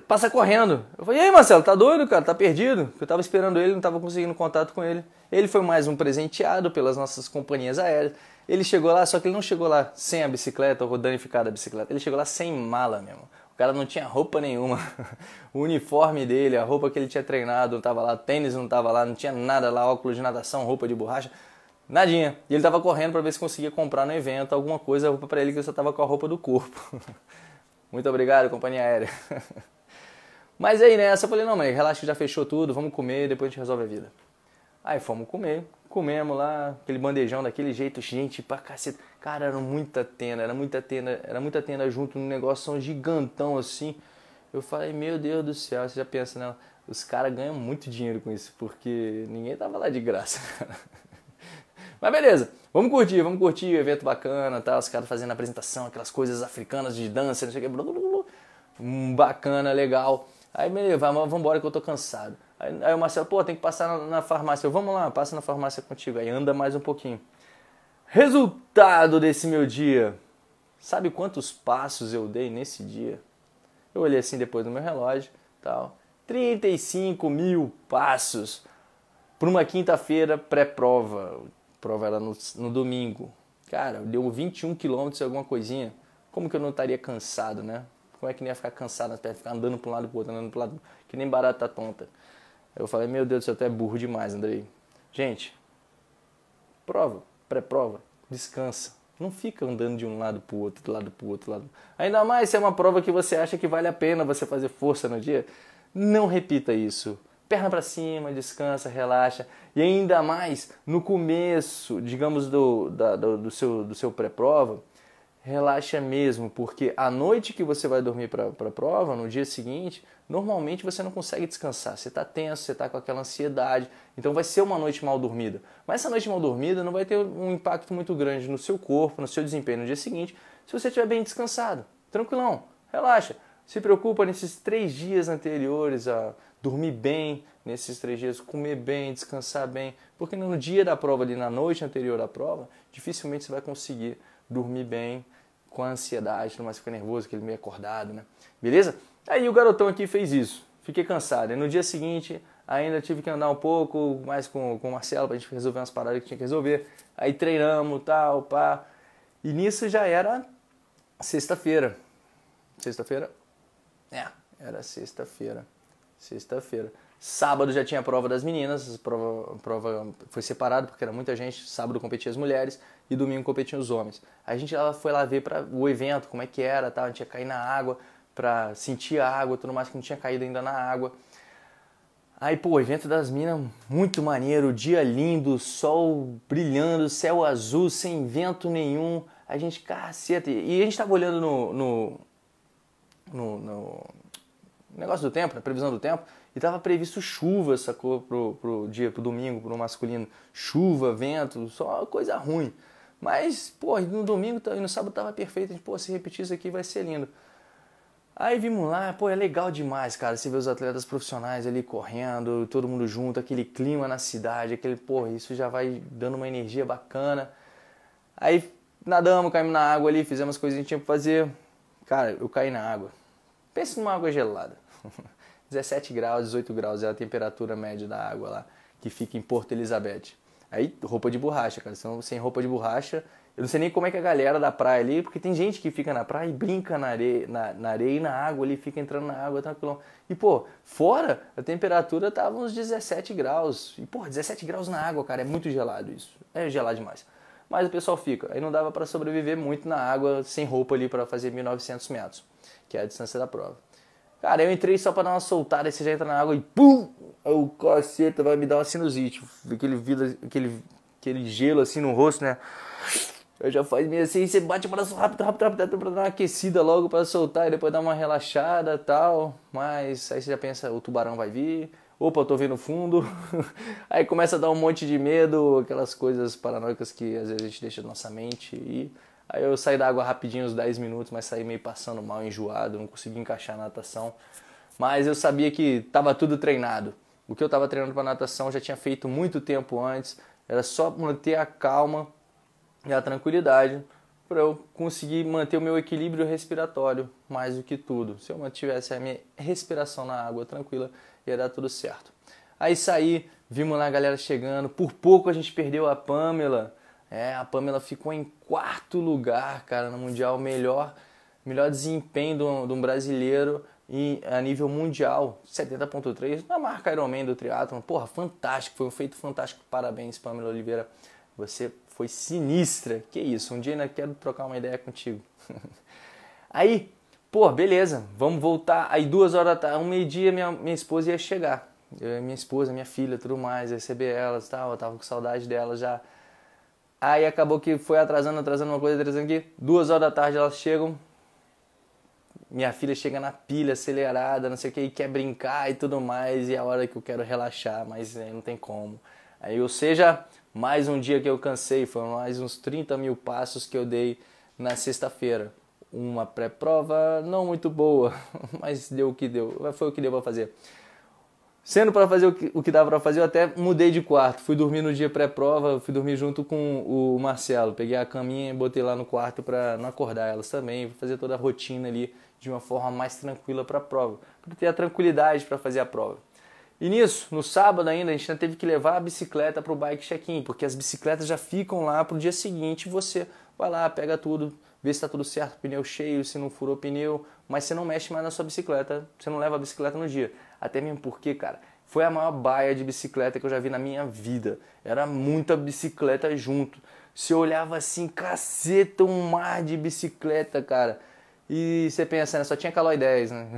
passa correndo. Eu falei, e aí, Marcelo, tá doido, cara? Tá perdido? Eu tava esperando ele, não tava conseguindo contato com ele. Ele foi mais um presenteado pelas nossas companhias aéreas. Ele chegou lá, só que ele não chegou lá sem a bicicleta ou danificada a bicicleta. Ele chegou lá sem mala mesmo. O cara não tinha roupa nenhuma. *laughs* O uniforme dele, a roupa que ele tinha treinado não tava lá, tênis não tava lá, não tinha nada lá, óculos de natação, roupa de borracha. Nadinha. E ele tava correndo para ver se conseguia comprar no evento alguma coisa, roupa para ele que eu só tava com a roupa do corpo. *laughs* Muito obrigado, companhia aérea. *laughs* Mas aí nessa né, eu falei, não, mãe, relaxa que já fechou tudo, vamos comer, depois a gente resolve a vida. Aí fomos comer, comemos lá, aquele bandejão daquele jeito, gente pra caceta. Cara, era muita tenda, era muita tenda, era muita tenda junto num negócio um gigantão assim. Eu falei, meu Deus do céu, você já pensa, né? Os caras ganham muito dinheiro com isso, porque ninguém tava lá de graça. *laughs* Mas beleza, vamos curtir, vamos curtir, evento bacana, tá? Os caras fazendo apresentação, aquelas coisas africanas de dança, não sei o que, hum, bacana, legal. Aí, beleza, vamos embora que eu tô cansado. Aí, aí o Marcelo, pô, tem que passar na, na farmácia. Eu, vamos lá, passa na farmácia contigo. Aí anda mais um pouquinho. Resultado desse meu dia. Sabe quantos passos eu dei nesse dia? Eu olhei assim depois no meu relógio, tal. 35 mil passos por uma quinta-feira pré-prova. Prova era no, no domingo. Cara, deu 21 quilômetros alguma coisinha. Como que eu não estaria cansado, né? como é que nem ia ficar cansado nas né? pernas, ficar andando para um lado e para outro, andando para o lado, que nem barata tonta. Eu falei, meu Deus do céu, tu é burro demais, Andrei. Gente, prova, pré-prova, descansa. Não fica andando de um lado pro outro, do lado pro outro, lado. Ainda mais se é uma prova que você acha que vale a pena você fazer força no dia. Não repita isso. Perna para cima, descansa, relaxa. E ainda mais no começo, digamos, do, da, do, do seu, do seu pré-prova, relaxa mesmo, porque a noite que você vai dormir para a prova, no dia seguinte, normalmente você não consegue descansar. Você está tenso, você está com aquela ansiedade, então vai ser uma noite mal dormida. Mas essa noite mal dormida não vai ter um impacto muito grande no seu corpo, no seu desempenho no dia seguinte, se você estiver bem descansado. Tranquilão, relaxa. Se preocupa nesses três dias anteriores a dormir bem, nesses três dias, comer bem, descansar bem, porque no dia da prova, ali na noite anterior à prova, dificilmente você vai conseguir dormir bem com a ansiedade, não mais fica nervoso, aquele meio acordado, né? Beleza? Aí o garotão aqui fez isso. Fiquei cansado. E no dia seguinte, ainda tive que andar um pouco mais com, com o Marcelo pra gente resolver umas paradas que tinha que resolver. Aí treinamos, tal, pá. E nisso já era sexta-feira. Sexta-feira? É, era sexta-feira. Sexta-feira. Sábado já tinha a prova das meninas, a prova, a prova foi separada porque era muita gente. Sábado competia as mulheres e domingo competiam os homens. A gente ela foi lá ver para o evento, como é que era, tal. a gente ia cair na água para sentir a água, tudo mais que não tinha caído ainda na água. Aí, pô, evento das minas, muito maneiro, dia lindo, sol brilhando, céu azul, sem vento nenhum. A gente, caceta. E a gente tava olhando no, no, no, no negócio do tempo, na previsão do tempo. E estava previsto chuva, sacou? Pro, pro dia, pro domingo, pro masculino. Chuva, vento, só coisa ruim. Mas, pô, no domingo tá, e no sábado tava perfeito. A gente, pô, se repetir isso aqui vai ser lindo. Aí vimos lá, pô, é legal demais, cara. Você vê os atletas profissionais ali correndo, todo mundo junto, aquele clima na cidade, aquele, pô, isso já vai dando uma energia bacana. Aí nadamos, caímos na água ali, fizemos as coisas que tinha pra fazer. Cara, eu caí na água. Pensa numa água gelada. *laughs* 17 graus, 18 graus é a temperatura média da água lá, que fica em Porto Elizabeth. Aí, roupa de borracha, cara. Então, sem roupa de borracha, eu não sei nem como é que a galera da praia ali, porque tem gente que fica na praia e brinca na areia, na, na areia e na água ali, fica entrando na água, tranquilão. Tá, e, pô, fora, a temperatura tava uns 17 graus. E, pô, 17 graus na água, cara, é muito gelado isso. É gelado demais. Mas o pessoal fica. Aí não dava para sobreviver muito na água, sem roupa ali para fazer 1900 metros, que é a distância da prova. Cara, eu entrei só pra dar uma soltada, e você já entra na água e pum! O coceta vai me dar uma sinusite. Aquele, vidro, aquele, aquele gelo assim no rosto, né? Eu já faz meio assim, você bate o braço rápido, rápido, rápido, rápido pra dar uma aquecida logo pra soltar e depois dar uma relaxada tal. Mas aí você já pensa, o tubarão vai vir, opa, eu tô vendo fundo. *laughs* aí começa a dar um monte de medo, aquelas coisas paranoicas que às vezes a gente deixa na nossa mente e Aí eu saí da água rapidinho, uns 10 minutos, mas saí meio passando mal, enjoado, não consegui encaixar a natação. Mas eu sabia que estava tudo treinado. O que eu estava treinando para natação eu já tinha feito muito tempo antes, era só manter a calma e a tranquilidade para eu conseguir manter o meu equilíbrio respiratório mais do que tudo. Se eu mantivesse a minha respiração na água tranquila, ia dar tudo certo. Aí saí, vimos lá a galera chegando, por pouco a gente perdeu a Pamela. É, a Pamela ficou em quarto lugar, cara, no Mundial. Melhor, melhor desempenho de um brasileiro e a nível mundial, 70.3, na marca Ironman do triatlon. Porra, fantástico, foi um feito fantástico. Parabéns, Pamela Oliveira. Você foi sinistra. Que isso, um dia ainda quero trocar uma ideia contigo. *laughs* aí, pô, beleza, vamos voltar. Aí duas horas da tarde, um meio-dia, minha, minha esposa ia chegar. Eu, minha esposa, minha filha, tudo mais, receber elas e tal. Eu tava com saudade dela já. Aí acabou que foi atrasando, atrasando uma coisa, atrasando aqui. Duas horas da tarde elas chegam. Minha filha chega na pilha, acelerada, não sei o que, e quer brincar e tudo mais. E é a hora que eu quero relaxar, mas é, não tem como. Aí, ou seja, mais um dia que eu cansei. Foram mais uns 30 mil passos que eu dei na sexta-feira. Uma pré-prova não muito boa, *laughs* mas deu o que deu. Foi o que deu para fazer. Sendo para fazer o que, o que dava para fazer, eu até mudei de quarto. Fui dormir no dia pré-prova, fui dormir junto com o Marcelo. Peguei a caminha e botei lá no quarto para não acordar elas também, fazer toda a rotina ali de uma forma mais tranquila para a prova, para ter a tranquilidade para fazer a prova. E nisso, no sábado ainda, a gente ainda teve que levar a bicicleta para o bike check-in, porque as bicicletas já ficam lá para o dia seguinte. Você vai lá, pega tudo, vê se está tudo certo, pneu cheio, se não furou pneu, mas você não mexe mais na sua bicicleta, você não leva a bicicleta no dia. Até mesmo porque, cara, foi a maior baia de bicicleta que eu já vi na minha vida. Era muita bicicleta junto. Você olhava assim, caceta, um mar de bicicleta, cara. E você pensa, né? Só tinha Calói 10, né?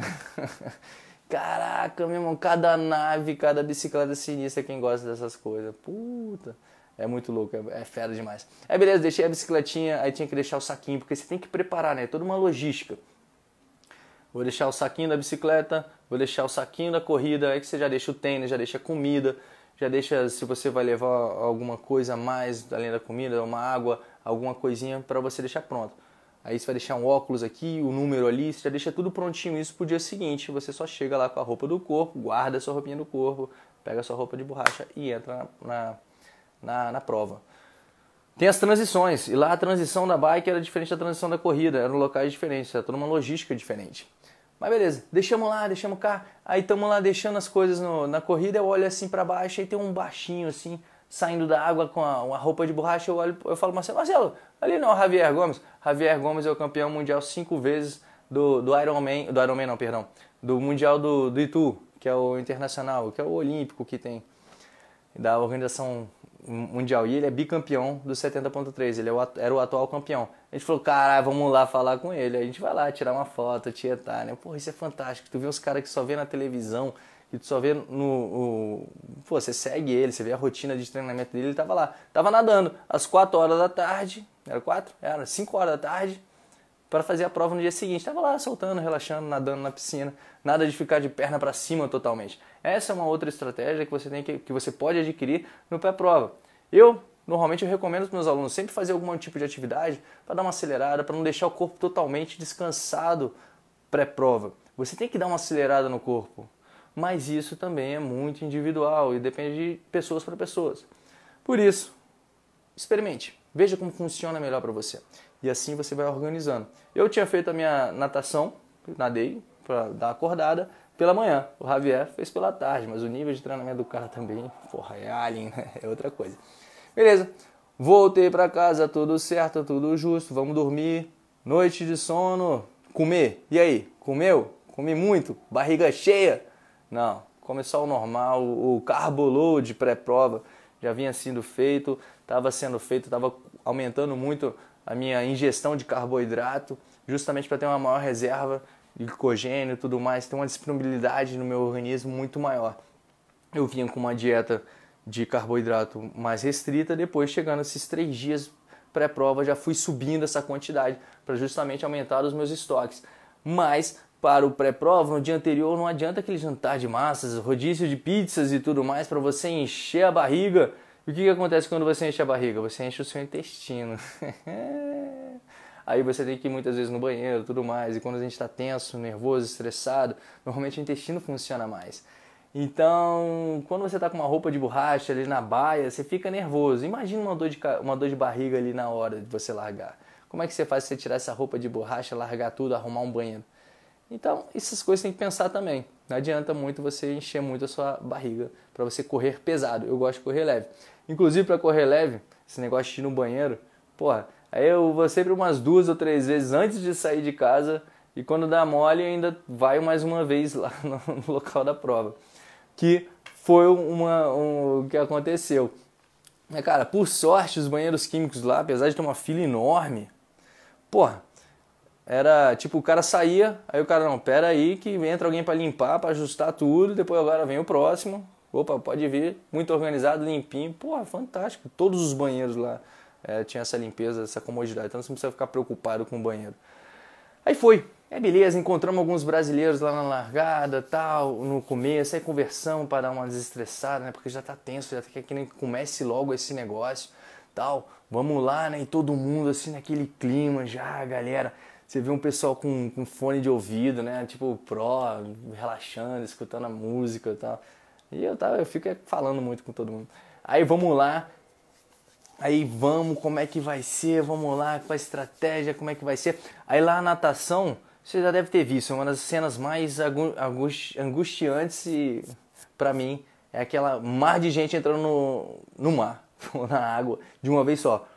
*laughs* Caraca, meu irmão, cada nave, cada bicicleta sinistra, quem gosta dessas coisas. Puta. É muito louco, é, é fera demais. é beleza, deixei a bicicletinha, aí tinha que deixar o saquinho, porque você tem que preparar, né? É toda uma logística. Vou deixar o saquinho da bicicleta, Vou deixar o saquinho da corrida, aí que você já deixa o tênis, já deixa a comida, já deixa se você vai levar alguma coisa a mais além da comida, uma água, alguma coisinha para você deixar pronto. Aí você vai deixar um óculos aqui, o um número ali, você já deixa tudo prontinho isso pro dia seguinte. Você só chega lá com a roupa do corpo, guarda a sua roupinha do corpo, pega a sua roupa de borracha e entra na, na, na prova. Tem as transições, e lá a transição da bike era diferente da transição da corrida, eram locais diferentes, era toda uma logística diferente. Mas beleza, deixamos lá, deixamos cá. Aí estamos lá deixando as coisas no, na corrida, eu olho assim para baixo e tem um baixinho assim saindo da água com a, uma roupa de borracha, eu olho, eu falo Marcelo, Marcelo, ali não, é Javier Gomes. Javier Gomes é o campeão mundial cinco vezes do, do Ironman, do Ironman não, perdão, do mundial do, do Itu, que é o internacional, que é o olímpico que tem da organização mundial e ele é bicampeão do 70.3, ele é o, era o atual campeão. A gente falou, caralho, vamos lá falar com ele. a gente vai lá tirar uma foto, tietar, né? Pô, isso é fantástico. Tu vê os caras que só vê na televisão e tu só vê no. O... Pô, você segue ele, você vê a rotina de treinamento dele, ele tava lá. Tava nadando às 4 horas da tarde, era 4? Era 5 horas da tarde para fazer a prova no dia seguinte. Estava lá soltando, relaxando, nadando na piscina, nada de ficar de perna para cima totalmente. Essa é uma outra estratégia que você tem que, que você pode adquirir no pré-prova. Eu normalmente eu recomendo para meus alunos sempre fazer algum tipo de atividade para dar uma acelerada, para não deixar o corpo totalmente descansado pré-prova. Você tem que dar uma acelerada no corpo, mas isso também é muito individual e depende de pessoas para pessoas. Por isso, experimente, veja como funciona melhor para você. E assim você vai organizando. Eu tinha feito a minha natação, nadei para dar acordada pela manhã. O Javier fez pela tarde, mas o nível de treinamento do cara também, porra, é alien, né? *laughs* É outra coisa. Beleza. Voltei para casa, tudo certo, tudo justo, vamos dormir. Noite de sono, comer. E aí? Comeu? Comi muito? Barriga cheia? Não, Começou o normal, o carboload pré-prova já vinha sendo feito, estava sendo feito, estava aumentando muito a minha ingestão de carboidrato, justamente para ter uma maior reserva de glicogênio e tudo mais, ter uma disponibilidade no meu organismo muito maior. Eu vinha com uma dieta de carboidrato mais restrita, depois chegando esses três dias pré-prova já fui subindo essa quantidade para justamente aumentar os meus estoques. Mas para o pré-prova, no dia anterior não adianta aquele jantar de massas, rodízio de pizzas e tudo mais para você encher a barriga e o que, que acontece quando você enche a barriga? Você enche o seu intestino. *laughs* Aí você tem que ir muitas vezes no banheiro tudo mais. E quando a gente está tenso, nervoso, estressado, normalmente o intestino funciona mais. Então, quando você está com uma roupa de borracha ali na baia, você fica nervoso. Imagina uma dor, de, uma dor de barriga ali na hora de você largar. Como é que você faz se você tirar essa roupa de borracha, largar tudo, arrumar um banheiro? Então, essas coisas tem que pensar também. Não adianta muito você encher muito a sua barriga para você correr pesado. Eu gosto de correr leve. Inclusive para correr leve, esse negócio de ir no banheiro, porra, aí eu vou sempre umas duas ou três vezes antes de sair de casa e quando dá mole ainda vai mais uma vez lá *laughs* no local da prova. Que foi uma, um, o que aconteceu. Mas, cara, por sorte os banheiros químicos lá, apesar de ter uma fila enorme, porra, era tipo, o cara saía, aí o cara, não, pera aí que entra alguém para limpar, para ajustar tudo, depois agora vem o próximo, Opa, pode vir, muito organizado, limpinho. Pô, fantástico. Todos os banheiros lá é, eh, tinha essa limpeza, essa comodidade. Então você não precisa ficar preocupado com o banheiro. Aí foi. É beleza, encontramos alguns brasileiros lá na largada, tal, no começo, aí conversamos para dar uma desestressada, né? Porque já tá tenso, já tá que nem comece logo esse negócio, tal. Vamos lá, né? E todo mundo assim naquele clima já, galera. Você vê um pessoal com, com fone de ouvido, né? Tipo, pró, relaxando, escutando a música e tal. E eu, tava, eu fico é falando muito com todo mundo. Aí vamos lá. Aí vamos, como é que vai ser? Vamos lá, qual a estratégia, como é que vai ser? Aí lá a natação, você já deve ter visto, é uma das cenas mais angustiantes e para mim é aquela mar de gente entrando no, no mar, *laughs* na água, de uma vez só.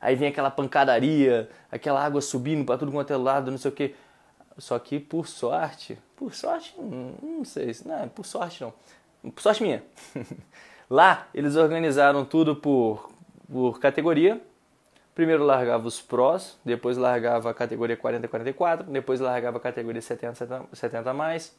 Aí vem aquela pancadaria, aquela água subindo para tudo quanto é lado, não sei o que. Só que por sorte, por sorte, hum, não sei, não, por sorte não, por sorte minha. *laughs* Lá eles organizaram tudo por, por categoria. Primeiro largava os prós, depois largava a categoria 40-44, depois largava a categoria 70-70 mais,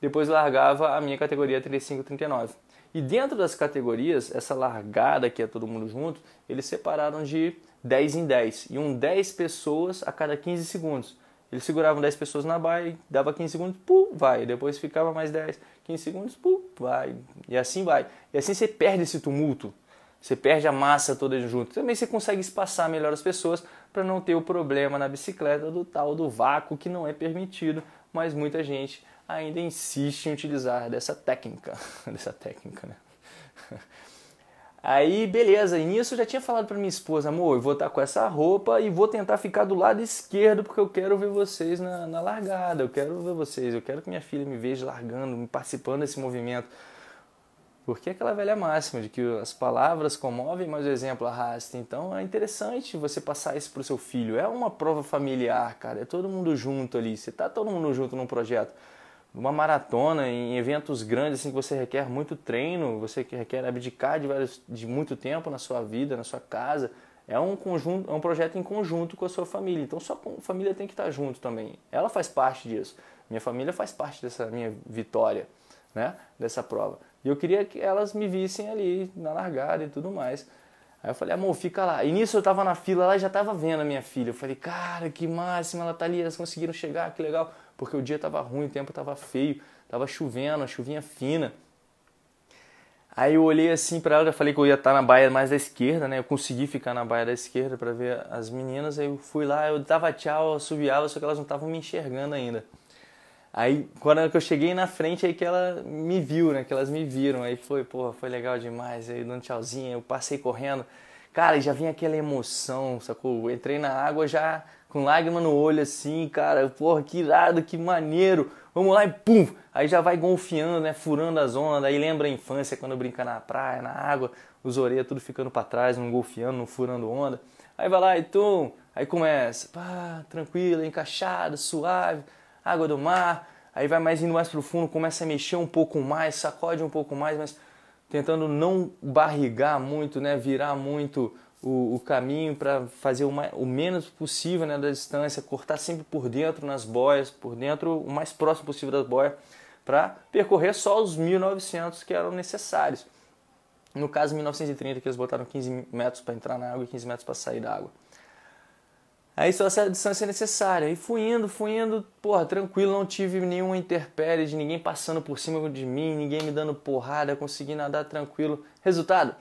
depois largava a minha categoria 35-39. E dentro das categorias, essa largada que é todo mundo junto, eles separaram de 10 em 10, e um 10 pessoas a cada 15 segundos. Eles seguravam 10 pessoas na baia, dava 15 segundos, pum, vai. Depois ficava mais 10, 15 segundos, pum, vai. E assim vai. E assim você perde esse tumulto. Você perde a massa toda junto. Também você consegue espaçar melhor as pessoas para não ter o problema na bicicleta do tal do vácuo que não é permitido, mas muita gente ainda insiste em utilizar dessa técnica, *laughs* dessa técnica, né? *laughs* Aí, beleza, e nisso eu já tinha falado pra minha esposa, amor, eu vou estar tá com essa roupa e vou tentar ficar do lado esquerdo porque eu quero ver vocês na, na largada, eu quero ver vocês, eu quero que minha filha me veja largando, me participando desse movimento. Porque aquela velha máxima de que as palavras comovem, mas o exemplo arrasta. Então é interessante você passar isso pro seu filho. É uma prova familiar, cara, é todo mundo junto ali, você tá todo mundo junto num projeto uma maratona, em eventos grandes assim que você requer muito treino, você requer abdicar de, vários, de muito tempo na sua vida, na sua casa, é um conjunto, é um projeto em conjunto com a sua família. Então sua família tem que estar junto também. Ela faz parte disso. Minha família faz parte dessa minha vitória, né? Dessa prova. E eu queria que elas me vissem ali na largada e tudo mais. Aí eu falei, amor, fica lá. E nisso eu tava na fila lá e já tava vendo a minha filha. Eu falei, cara, que máxima, ela tá ali, elas conseguiram chegar, que legal porque o dia estava ruim, o tempo estava feio, estava chovendo, a chuvinha fina. Aí eu olhei assim para ela, já falei que eu ia estar tá na baia mais da esquerda, né? Eu consegui ficar na baia da esquerda para ver as meninas. Aí eu fui lá, eu dava tchau, eu só que elas não estavam me enxergando ainda. Aí, quando eu cheguei na frente, aí que ela me viu, né? Que elas me viram. Aí foi, porra, foi legal demais. Aí dando tchauzinho, eu passei correndo. Cara, já vinha aquela emoção, sacou? Eu entrei na água já com lágrima no olho assim, cara, porra, que irado, que maneiro. Vamos lá e pum! Aí já vai golfinhando, né? Furando a ondas. Aí lembra a infância quando brinca na praia, na água, os orelhas tudo ficando para trás, não golfinhando, não furando onda. Aí vai lá e tum! Aí começa, pá, tranquilo, encaixado, suave, água do mar. Aí vai mais indo mais profundo, começa a mexer um pouco mais, sacode um pouco mais, mas tentando não barrigar muito, né? Virar muito o, o caminho para fazer o, o menos possível né, da distância, cortar sempre por dentro nas boias, por dentro o mais próximo possível das boias, para percorrer só os 1.900 que eram necessários. No caso, 1930, que eles botaram 15 metros para entrar na água e 15 metros para sair da água. Aí só essa distância é necessária. E fui indo, fui indo, porra, tranquilo, não tive nenhuma interpéria de ninguém passando por cima de mim, ninguém me dando porrada, consegui nadar tranquilo. Resultado,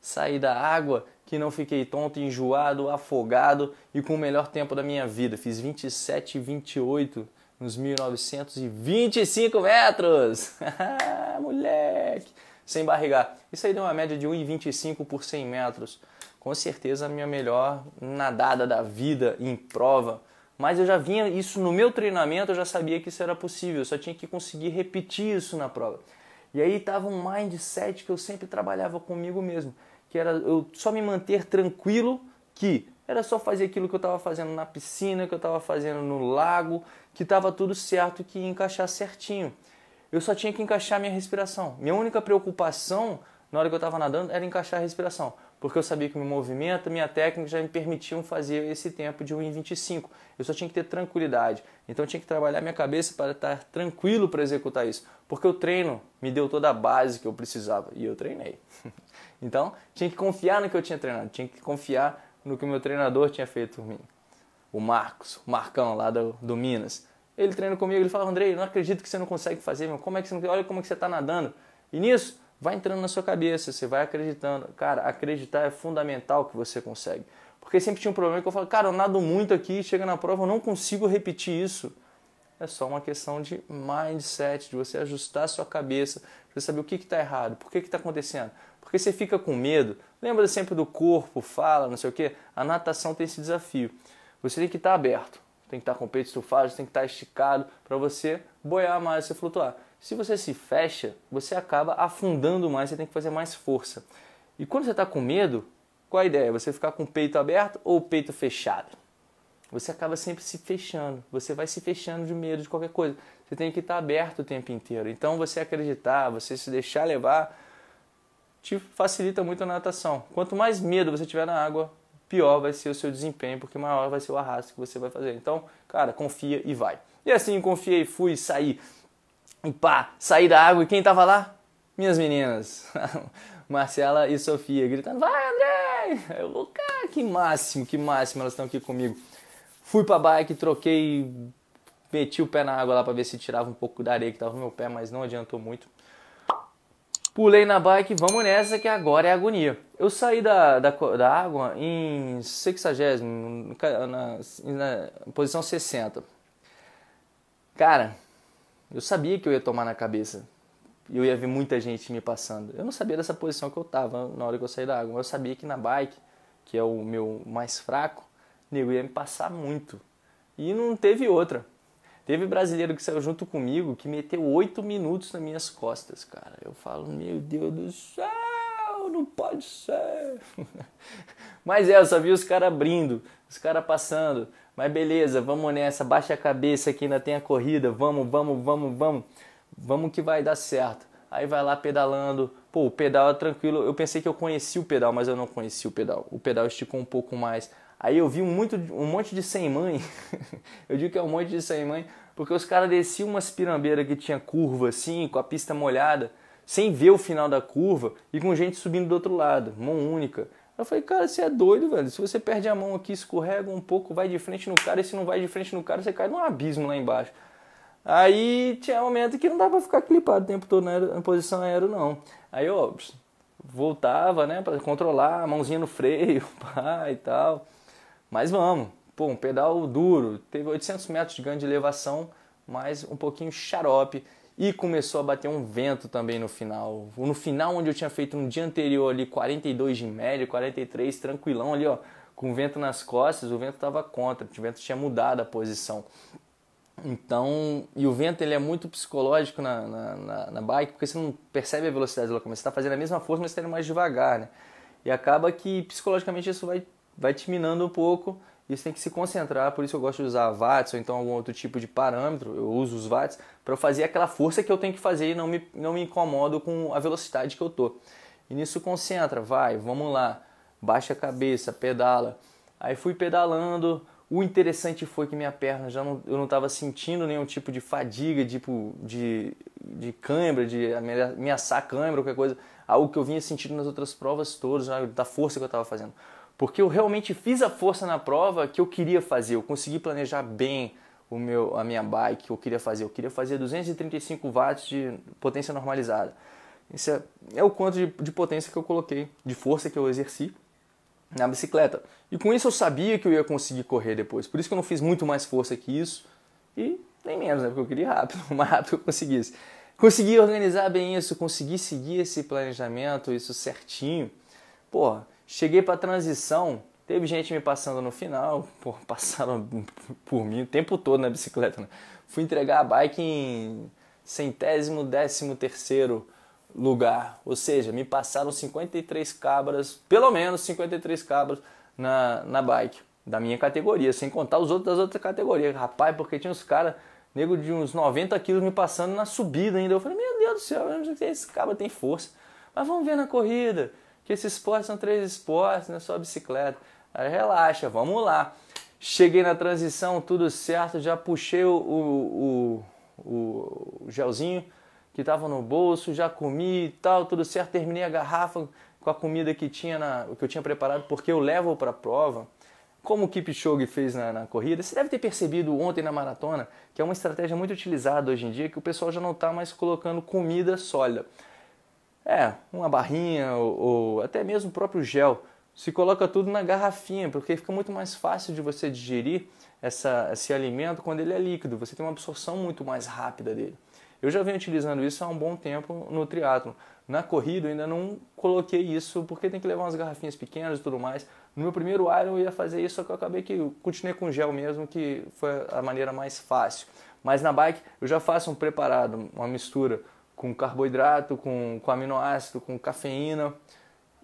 saí da água que não fiquei tonto, enjoado, afogado e com o melhor tempo da minha vida. Fiz 27 e 28 nos 1925 metros. *laughs* Moleque! Sem barrigar. Isso aí deu uma média de 1,25 por 100 metros. Com certeza a minha melhor nadada da vida em prova. Mas eu já vinha isso no meu treinamento, eu já sabia que isso era possível, eu só tinha que conseguir repetir isso na prova. E aí estava um mindset que eu sempre trabalhava comigo mesmo que era eu só me manter tranquilo, que era só fazer aquilo que eu estava fazendo na piscina, que eu estava fazendo no lago, que estava tudo certo, que ia encaixar certinho. Eu só tinha que encaixar minha respiração. Minha única preocupação na hora que eu estava nadando era encaixar a respiração, porque eu sabia que meu movimento, minha técnica já me permitiam fazer esse tempo de 1,25. Eu só tinha que ter tranquilidade. Então eu tinha que trabalhar minha cabeça para estar tranquilo para executar isso, porque o treino me deu toda a base que eu precisava e eu treinei. *laughs* Então, tinha que confiar no que eu tinha treinado, tinha que confiar no que o meu treinador tinha feito por mim. O Marcos, o Marcão lá do, do Minas. Ele treina comigo, ele fala, Andrei, não acredito que você não consegue fazer, meu. Como é que você não... Olha como é que você está nadando. E nisso, vai entrando na sua cabeça, você vai acreditando. Cara, acreditar é fundamental que você consegue. Porque sempre tinha um problema que eu falo, cara, eu nado muito aqui, chega na prova, eu não consigo repetir isso. É só uma questão de mindset, de você ajustar a sua cabeça, de você saber o que está errado, por que está acontecendo. Porque você fica com medo. Lembra sempre do corpo, fala, não sei o quê? A natação tem esse desafio. Você tem que estar aberto, tem que estar com o peito estufado, tem que estar esticado para você boiar mais, você flutuar. Se você se fecha, você acaba afundando mais, você tem que fazer mais força. E quando você está com medo, qual a ideia? Você ficar com o peito aberto ou o peito fechado? Você acaba sempre se fechando, você vai se fechando de medo de qualquer coisa. Você tem que estar aberto o tempo inteiro. Então você acreditar, você se deixar levar, te facilita muito a natação. Quanto mais medo você tiver na água, pior vai ser o seu desempenho, porque maior vai ser o arrasto que você vai fazer. Então, cara, confia e vai. E assim, confiei, fui, saí. E pá, saí da água e quem tava lá? Minhas meninas, *laughs* Marcela e Sofia, gritando: Vai, André! Eu vou, cara, que máximo, que máximo, elas estão aqui comigo. Fui pra bike, troquei, meti o pé na água lá pra ver se tirava um pouco da areia que tava no meu pé, mas não adiantou muito. Pulei na bike, vamos nessa que agora é agonia. Eu saí da, da, da água em 60, na, na posição 60. Cara, eu sabia que eu ia tomar na cabeça. Eu ia ver muita gente me passando. Eu não sabia dessa posição que eu tava na hora que eu saí da água. Mas eu sabia que na bike, que é o meu mais fraco, nego ia me passar muito. E não teve outra. Teve brasileiro que saiu junto comigo que meteu oito minutos nas minhas costas, cara. Eu falo, meu Deus do céu, não pode ser. *laughs* Mas é, eu só vi os caras abrindo, os caras passando. Mas beleza, vamos nessa, baixa a cabeça que ainda tem a corrida. Vamos, vamos, vamos, vamos. Vamos que vai dar certo. Aí vai lá pedalando. Pô, o pedal é tranquilo. Eu pensei que eu conhecia o pedal, mas eu não conhecia o pedal. O pedal esticou um pouco mais. Aí eu vi um, muito, um monte de sem mãe. *laughs* eu digo que é um monte de sem mãe, porque os caras desciam umas pirambeiras que tinha curva assim, com a pista molhada, sem ver o final da curva e com gente subindo do outro lado, mão única. Eu falei, cara, você é doido, velho. Se você perde a mão aqui, escorrega um pouco, vai de frente no cara, e se não vai de frente no cara, você cai num abismo lá embaixo. Aí tinha um momento que não dava pra ficar clipado o tempo todo na, na posição aero, não. Aí, ó, voltava, né, para controlar, mãozinha no freio, *laughs* pá, e tal. Mas vamos pô, um pedal duro, teve 800 metros de ganho de elevação, mas um pouquinho xarope e começou a bater um vento também no final. No final, onde eu tinha feito um dia anterior ali 42 de média, 43, tranquilão ali, ó, com vento nas costas, o vento estava contra, o vento tinha mudado a posição. Então, e o vento ele é muito psicológico na, na, na, na bike, porque você não percebe a velocidade do locomoção, você está fazendo a mesma força, mas está indo mais devagar, né? E acaba que psicologicamente isso vai, vai te minando um pouco isso tem que se concentrar, por isso eu gosto de usar watts ou então algum outro tipo de parâmetro, eu uso os watts, para fazer aquela força que eu tenho que fazer e não me, não me incomodo com a velocidade que eu tô. E nisso concentra, vai, vamos lá, baixa a cabeça, pedala. Aí fui pedalando, o interessante foi que minha perna já não, eu não estava sentindo nenhum tipo de fadiga, tipo de, de cãibra, de ameaçar câimbra, qualquer coisa. Algo que eu vinha sentindo nas outras provas todas, né, da força que eu estava fazendo porque eu realmente fiz a força na prova que eu queria fazer, eu consegui planejar bem o meu, a minha bike que eu queria fazer, eu queria fazer 235 watts de potência normalizada. Isso é, é o quanto de, de potência que eu coloquei, de força que eu exerci na bicicleta. E com isso eu sabia que eu ia conseguir correr depois, por isso que eu não fiz muito mais força que isso e nem menos, né? Porque eu queria ir rápido, *laughs* o mais rápido que eu conseguisse. Consegui organizar bem isso, consegui seguir esse planejamento, isso certinho. Porra, Cheguei para a transição, teve gente me passando no final, *laughs* pô, passaram por mim o tempo todo na bicicleta. Né? Fui entregar a bike em centésimo, décimo terceiro lugar, ou seja, me passaram 53 cabras, pelo menos 53 cabras na, na bike da minha categoria, sem contar os outros das outras categorias. Rapaz, porque tinha uns caras, nego de uns 90 quilos me passando na subida ainda. Eu falei, meu Deus do céu, é esse cabra tem força. Mas vamos ver na corrida que esses esportes são três esportes, não é só bicicleta. Aí relaxa, vamos lá. Cheguei na transição, tudo certo, já puxei o, o, o, o gelzinho que estava no bolso, já comi e tal, tudo certo. Terminei a garrafa com a comida que, tinha na, que eu tinha preparado, porque eu levo para a prova. Como o Kipchoge fez na, na, corrida, você deve ter percebido ontem na maratona, que é uma estratégia muito utilizada hoje em dia, que o pessoal já não está mais colocando comida sólida. É, uma barrinha ou, ou até mesmo o próprio gel. Se coloca tudo na garrafinha, porque fica muito mais fácil de você digerir essa, esse alimento quando ele é líquido. Você tem uma absorção muito mais rápida dele. Eu já venho utilizando isso há um bom tempo no triatlo. Na corrida eu ainda não coloquei isso porque tem que levar umas garrafinhas pequenas e tudo mais. No meu primeiro Iron eu ia fazer isso, só que eu acabei que continuei com gel mesmo, que foi a maneira mais fácil. Mas na bike eu já faço um preparado, uma mistura com carboidrato, com, com aminoácido, com cafeína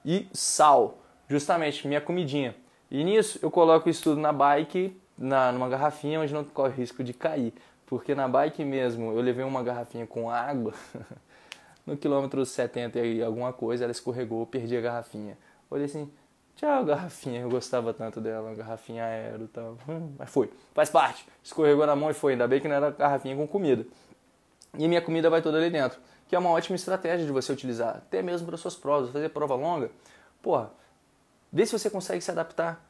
e sal, justamente minha comidinha. E nisso eu coloco isso tudo na bike, na, numa garrafinha onde não corre risco de cair, porque na bike mesmo eu levei uma garrafinha com água, *laughs* no quilômetro 70 e alguma coisa ela escorregou, perdi a garrafinha. Olhei assim, tchau garrafinha, eu gostava tanto dela, garrafinha aero e tal, hum, mas foi, faz parte, escorregou na mão e foi, ainda bem que não era garrafinha com comida e minha comida vai toda ali dentro. Que é uma ótima estratégia de você utilizar, até mesmo para suas provas, fazer prova longa. Porra, vê se você consegue se adaptar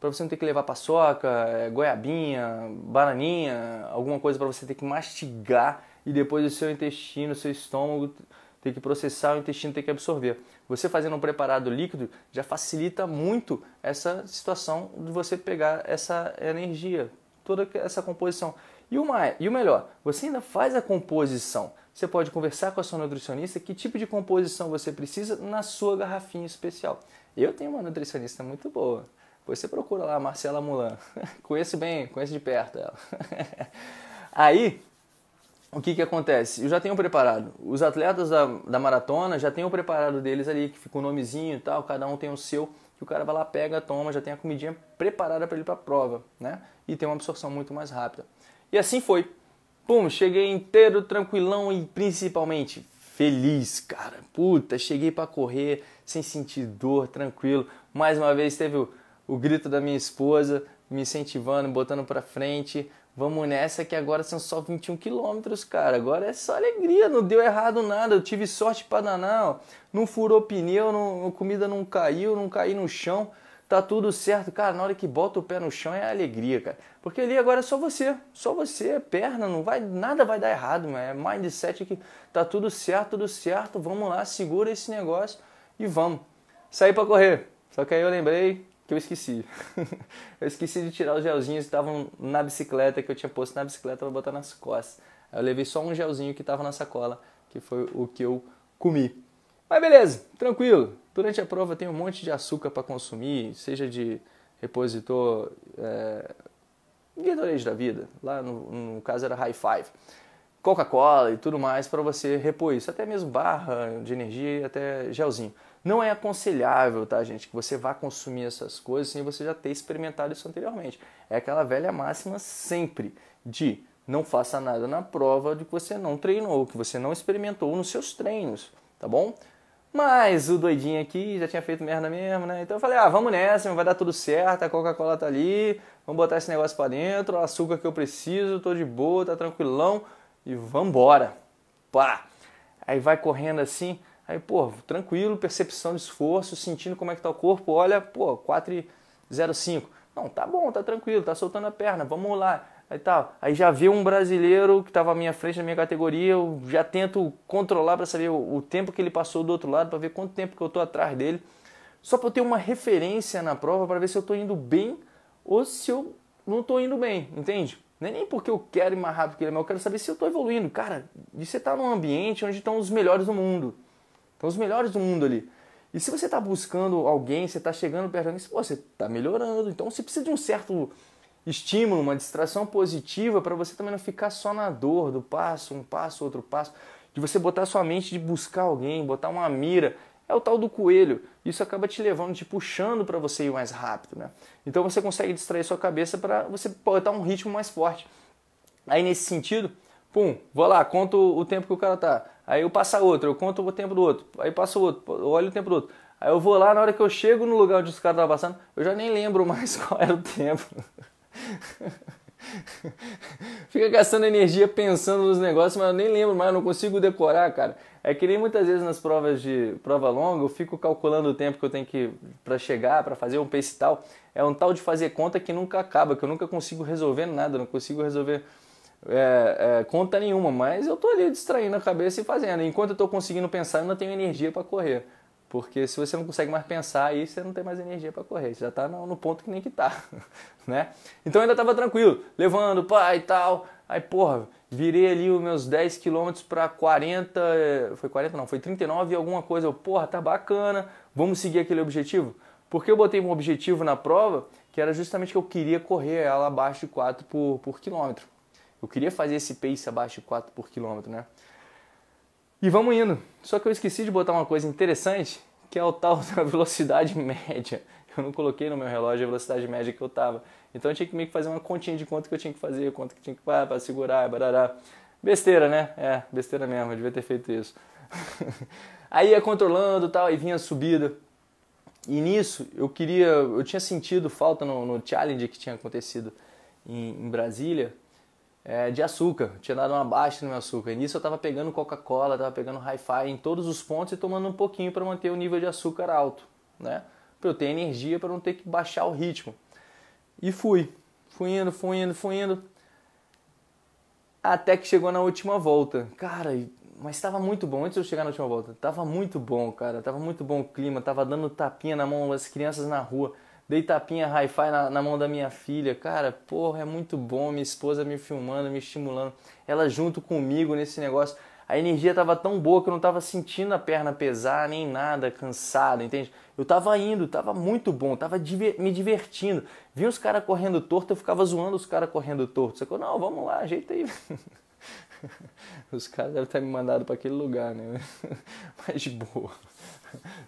para você não ter que levar paçoca, é, goiabinha, bananinha, alguma coisa para você ter que mastigar e depois o seu intestino, o seu estômago ter que processar, o intestino ter que absorver. Você fazendo um preparado líquido já facilita muito essa situação de você pegar essa energia, toda essa composição. E o, mais, e o melhor, você ainda faz a composição. Você pode conversar com a sua nutricionista que tipo de composição você precisa na sua garrafinha especial. Eu tenho uma nutricionista muito boa. Depois você procura lá, Marcela Mulan. *laughs* conheço bem, conheço de perto ela. *laughs* Aí, o que, que acontece? Eu já tenho preparado. Os atletas da, da maratona já tenho preparado deles ali, que fica o um nomezinho e tal, cada um tem o seu, que o cara vai lá, pega, toma, já tem a comidinha preparada para ele para a prova, né? E tem uma absorção muito mais rápida. E assim foi. Pum, cheguei inteiro, tranquilão e principalmente feliz, cara. Puta, cheguei para correr sem sentir dor, tranquilo. Mais uma vez teve o, o grito da minha esposa me incentivando, botando para frente. Vamos nessa que agora são só 21 quilômetros, cara. Agora é só alegria, não deu errado nada. Eu tive sorte para danar, ó. não furou pneu, não, a comida não caiu, não caí no chão tá tudo certo. Cara, na hora que bota o pé no chão é alegria, cara. Porque ali agora é só você, só você, perna, não vai, nada vai dar errado, mano. É mindset que tá tudo certo, tudo certo, vamos lá, segura esse negócio e vamos. Saí para correr. Só que aí eu lembrei que eu esqueci. *laughs* eu esqueci de tirar os gelzinhos que estavam na bicicleta, que eu tinha posto na bicicleta para botar nas costas. Aí eu levei só um gelzinho que estava na sacola, que foi o que eu comi. Mas beleza, tranquilo. Durante a prova tem um monte de açúcar para consumir, seja de repositor é, Gatorade da vida, lá no, no caso era High Five, Coca-Cola e tudo mais para você repor isso, até mesmo barra de energia, até gelzinho. Não é aconselhável, tá, gente, que você vá consumir essas coisas sem você já ter experimentado isso anteriormente. É aquela velha máxima sempre de não faça nada na prova de que você não treinou, que você não experimentou nos seus treinos, tá bom? Mas o doidinho aqui já tinha feito merda mesmo, né? Então eu falei, ah, vamos nessa, vai dar tudo certo, a Coca-Cola tá ali, vamos botar esse negócio para dentro, o açúcar que eu preciso, tô de boa, tá tranquilão, e vambora. Pá! Aí vai correndo assim, aí, pô, tranquilo, percepção de esforço, sentindo como é que tá o corpo, olha, pô, 4,05. Não, tá bom, tá tranquilo, tá soltando a perna, vamos lá. Aí tá, aí já vê um brasileiro que estava à minha frente na minha categoria, eu já tento controlar para saber o, o, tempo que ele passou do outro lado, para ver quanto tempo que eu estou atrás dele, só para eu ter uma referência na prova para ver se eu estou indo bem ou se eu não estou indo bem, entende? Não é nem porque eu quero ir mais rápido que ele, mas eu quero saber se eu estou evoluindo. Cara, e você está num ambiente onde estão os melhores do mundo. Estão os melhores do mundo ali. E se você está buscando alguém, você está chegando perto de alguém, você está melhorando. Então você precisa de um certo estímulo, uma distração positiva para você também não ficar só na dor do passo, um passo, outro passo, de você botar sua mente de buscar alguém, botar uma mira. É o tal do coelho. Isso acaba te levando, te puxando para você ir mais rápido, né? Então você consegue distrair sua cabeça para você botar um ritmo mais forte. Aí nesse sentido, pum, vou lá, conto o tempo que o cara tá. Aí eu passo outro, eu conto o tempo do outro. Aí passo outro, olho o tempo do outro. Aí eu vou lá, na hora que eu chego no lugar onde os caras estavam passando, eu já nem lembro *laughs* mais qual era o tempo. *laughs* Fica gastando energia pensando nos negócios, mas eu nem lembro mais, não consigo decorar, cara. É que nem muitas vezes nas provas de prova longa, eu fico calculando o tempo que eu tenho que para chegar, para fazer um pace e tal. É um tal de fazer conta que nunca acaba, que eu nunca consigo resolver nada, não consigo resolver é, é, conta nenhuma, mas eu tô ali distraindo a cabeça e fazendo. Enquanto eu tô conseguindo pensar, eu não tenho energia para correr. Porque se você não consegue mais pensar aí, você não tem mais energia para correr. Você já está no, ponto que nem que tá, *laughs* né? Então ainda estava tranquilo, levando, pai e tal. Aí, porra, virei ali os meus 10 quilômetros para 40, foi 40 não, foi 39 e alguma coisa. Eu, porra, tá bacana, vamos seguir aquele objetivo? Porque eu botei um objetivo na prova que era justamente que eu queria correr ela abaixo de 4 por, por quilômetro. Eu queria fazer esse pace abaixo de 4 por quilômetro, né? E vamos indo. Só que eu esqueci de botar uma coisa interessante, que é o tal da *laughs* velocidade média. Eu não coloquei no meu relógio a velocidade média que eu tava. Então eu tinha que meio que fazer uma continha de quanto que eu tinha que fazer, quanto que tinha que parar para segurar, barará. Besteira, né? É, besteira mesmo, eu devia ter feito isso. *laughs* aí ia controlando tal, aí vinha a subida. E nisso eu queria, eu tinha sentido falta no, no challenge que tinha acontecido em, em Brasília, é, de açúcar, tinha dado uma baixa no meu açúcar. E nisso eu estava pegando Coca-Cola, estava pegando Hi-Fi em todos os pontos e tomando um pouquinho para manter o nível de açúcar alto, né? Para eu ter energia, para não ter que baixar o ritmo. E fui, fui indo, fui indo, fui indo. Até que chegou na última volta. Cara, mas estava muito bom. Antes de eu chegar na última volta, estava muito bom, cara. Tava muito bom o clima, tava dando tapinha na mão das crianças na rua. Dei tapinha hi-fi na, na, mão da minha filha. Cara, porra, é muito bom. Minha esposa me filmando, me estimulando. Ela junto comigo nesse negócio. A energia tava tão boa que eu não tava sentindo a perna pesar nem nada, cansado, entende? Eu tava indo, tava muito bom, tava diver me divertindo. Vi os caras correndo torto, eu ficava zoando os caras correndo torto. falou, Não, vamos lá, ajeita aí. *laughs* Os caras devem ter me mandado para aquele lugar, né? *laughs* Mas de boa.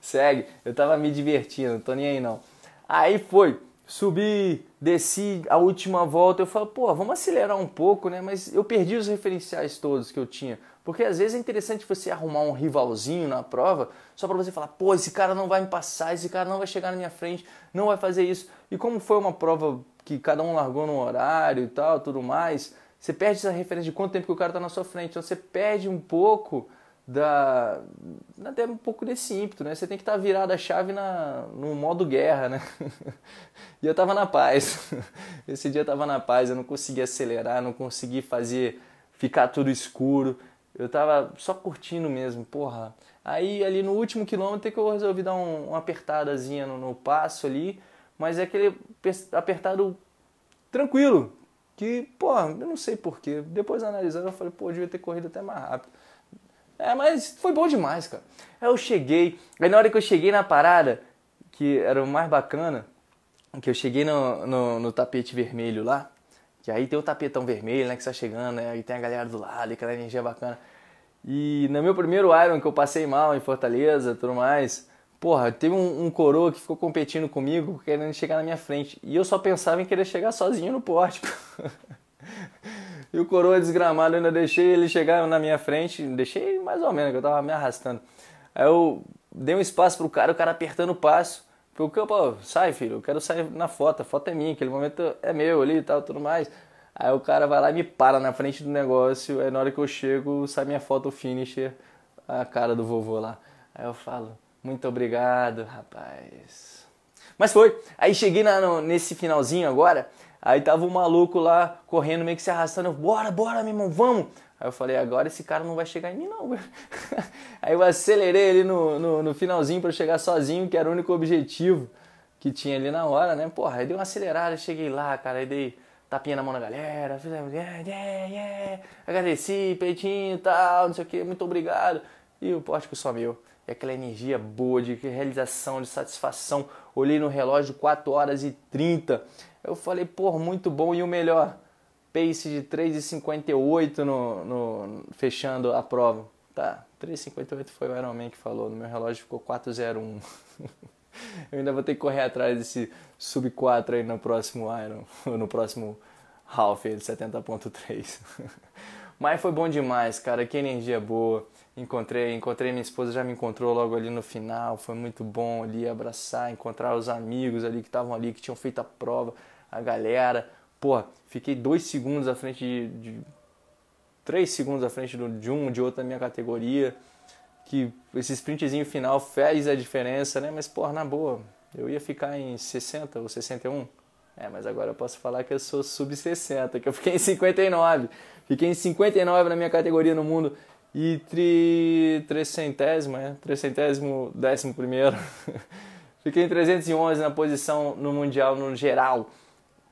Segue, eu tava me divertindo, não tô nem aí não. Aí foi, subi, desci a última volta. Eu falo, pô, vamos acelerar um pouco, né? Mas eu perdi os referenciais todos que eu tinha. Porque às vezes é interessante você arrumar um rivalzinho na prova só para você falar, pô, esse cara não vai me passar, esse cara não vai chegar na minha frente, não vai fazer isso. E como foi uma prova que cada um largou no horário e tal, tudo mais, você perde essa referência de quanto tempo que o cara tá na sua frente. Então você perde um pouco da até um pouco desse ímpeto, né? Você tem que estar tá virado a chave na no modo guerra, né? *laughs* e eu estava na paz. *laughs* Esse dia eu tava na paz, eu não consegui acelerar, não consegui fazer ficar tudo escuro. Eu estava só curtindo mesmo, porra. Aí ali no último quilômetro que eu resolvi dar um, uma apertadazinha no, no passo ali, mas é aquele apertado tranquilo, que, porra, eu não sei porquê. Depois analisando eu falei, pô, eu devia ter corrido até mais rápido. É, mas foi bom demais, cara. Aí eu cheguei, aí na hora que eu cheguei na parada, que era o mais bacana, que eu cheguei no, no, no tapete vermelho lá, que aí tem o tapetão vermelho, né, que está chegando, né, aí tem a galera do lado, aquela energia bacana. E no meu primeiro Iron, que eu passei mal em Fortaleza tudo mais, porra, teve um, um coroa que ficou competindo comigo, querendo chegar na minha frente. E eu só pensava em querer chegar sozinho no pórtico. *laughs* E o coroa desgramado, eu ainda deixei ele chegar na minha frente. Deixei mais ou menos, que eu tava me arrastando. Aí eu dei um espaço pro cara, o cara apertando o passo. Porque, pô, sai, filho, eu quero sair na foto, a foto é minha, aquele momento é meu ali e tal, tudo mais. Aí o cara vai lá e me para na frente do negócio, aí na hora que eu chego, sai minha foto finisher, a cara do vovô lá. Aí eu falo, muito obrigado, rapaz. Mas foi, aí cheguei na, no, nesse finalzinho agora, Aí tava um maluco lá correndo, meio que se arrastando. Eu, bora, bora, meu irmão, vamos! Aí eu falei, agora esse cara não vai chegar em mim, não. *laughs* Aí eu acelerei ele no, no, no finalzinho para chegar sozinho, que era o único objetivo que tinha ali na hora, né? Porra, aí dei uma acelerada, cheguei lá, cara, aí dei tapinha na mão da galera, fiz, yeah, yeah, yeah, agradeci, peitinho e tal, não sei o que, muito obrigado. E o pórtico só meu. E aquela energia boa de realização, de satisfação. Olhei no relógio 4 horas e 30. Eu falei, pô, muito bom e o melhor pace de 3,58 no, no, fechando a prova. Tá, 3,58 foi o Ironman que falou, no meu relógio ficou 4,01. *laughs* eu ainda vou ter que correr atrás desse sub 4 aí no próximo Iron, *laughs* no próximo half aí de 70.3. *laughs* Mas foi bom demais, cara, que energia boa. Encontrei, encontrei minha esposa, já me encontrou logo ali no final, foi muito bom ali abraçar, encontrar os amigos ali que estavam ali, que tinham feito a prova a galera. Pô, fiquei dois segundos à frente de, de três segundos à frente de um, de outro da minha categoria. Que esse sprintzinho final fez a diferença, né? Mas, pô, na boa, eu ia ficar em 60 ou 61. É, mas agora eu posso falar que eu sou sub-60, que eu fiquei em 59. Fiquei em 59 na minha categoria no mundo e tri... trecentésimo, é? Trecentésimo, décimo primeiro. *laughs* fiquei em 311 na posição no Mundial no geral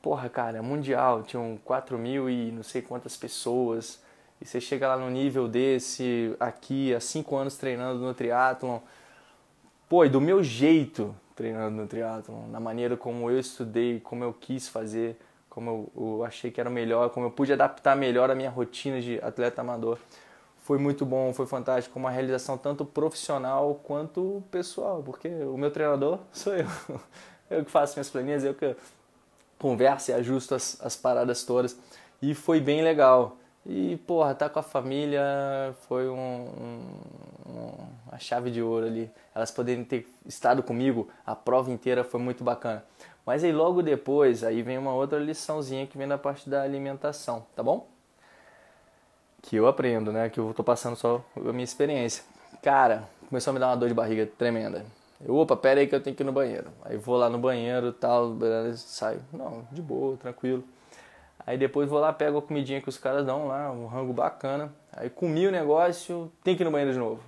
porra, cara, mundial, tinham 4 mil e não sei quantas pessoas, e você chega lá no nível desse, aqui, há 5 anos treinando no triatlon, pô, e do meu jeito treinando no triatlon, na maneira como eu estudei, como eu quis fazer, como eu, eu achei que era melhor, como eu pude adaptar melhor a minha rotina de atleta amador. Foi muito bom, foi fantástico, uma realização tanto profissional quanto pessoal, porque o meu treinador *laughs* sou eu. Eu que faço minhas planilhas, eu que conversa e ajusta as, as paradas todas. E foi bem legal. E, porra, tá com a família foi um, um, uma chave de ouro ali. Elas poderem ter estado comigo a prova inteira foi muito bacana. Mas aí logo depois, aí vem uma outra liçãozinha que vem da parte da alimentação, tá bom? Que eu aprendo, né? Que eu tô passando só a minha experiência. Cara, começou a me dar uma dor de barriga tremenda. Eu, opa, pera aí que eu tenho que ir no banheiro. Aí vou lá no banheiro, tal, saio. Não, de boa, tranquilo. Aí depois vou lá, pego a comidinha que os caras dão lá, um rango bacana. Aí comi o negócio, tem que ir no banheiro de novo.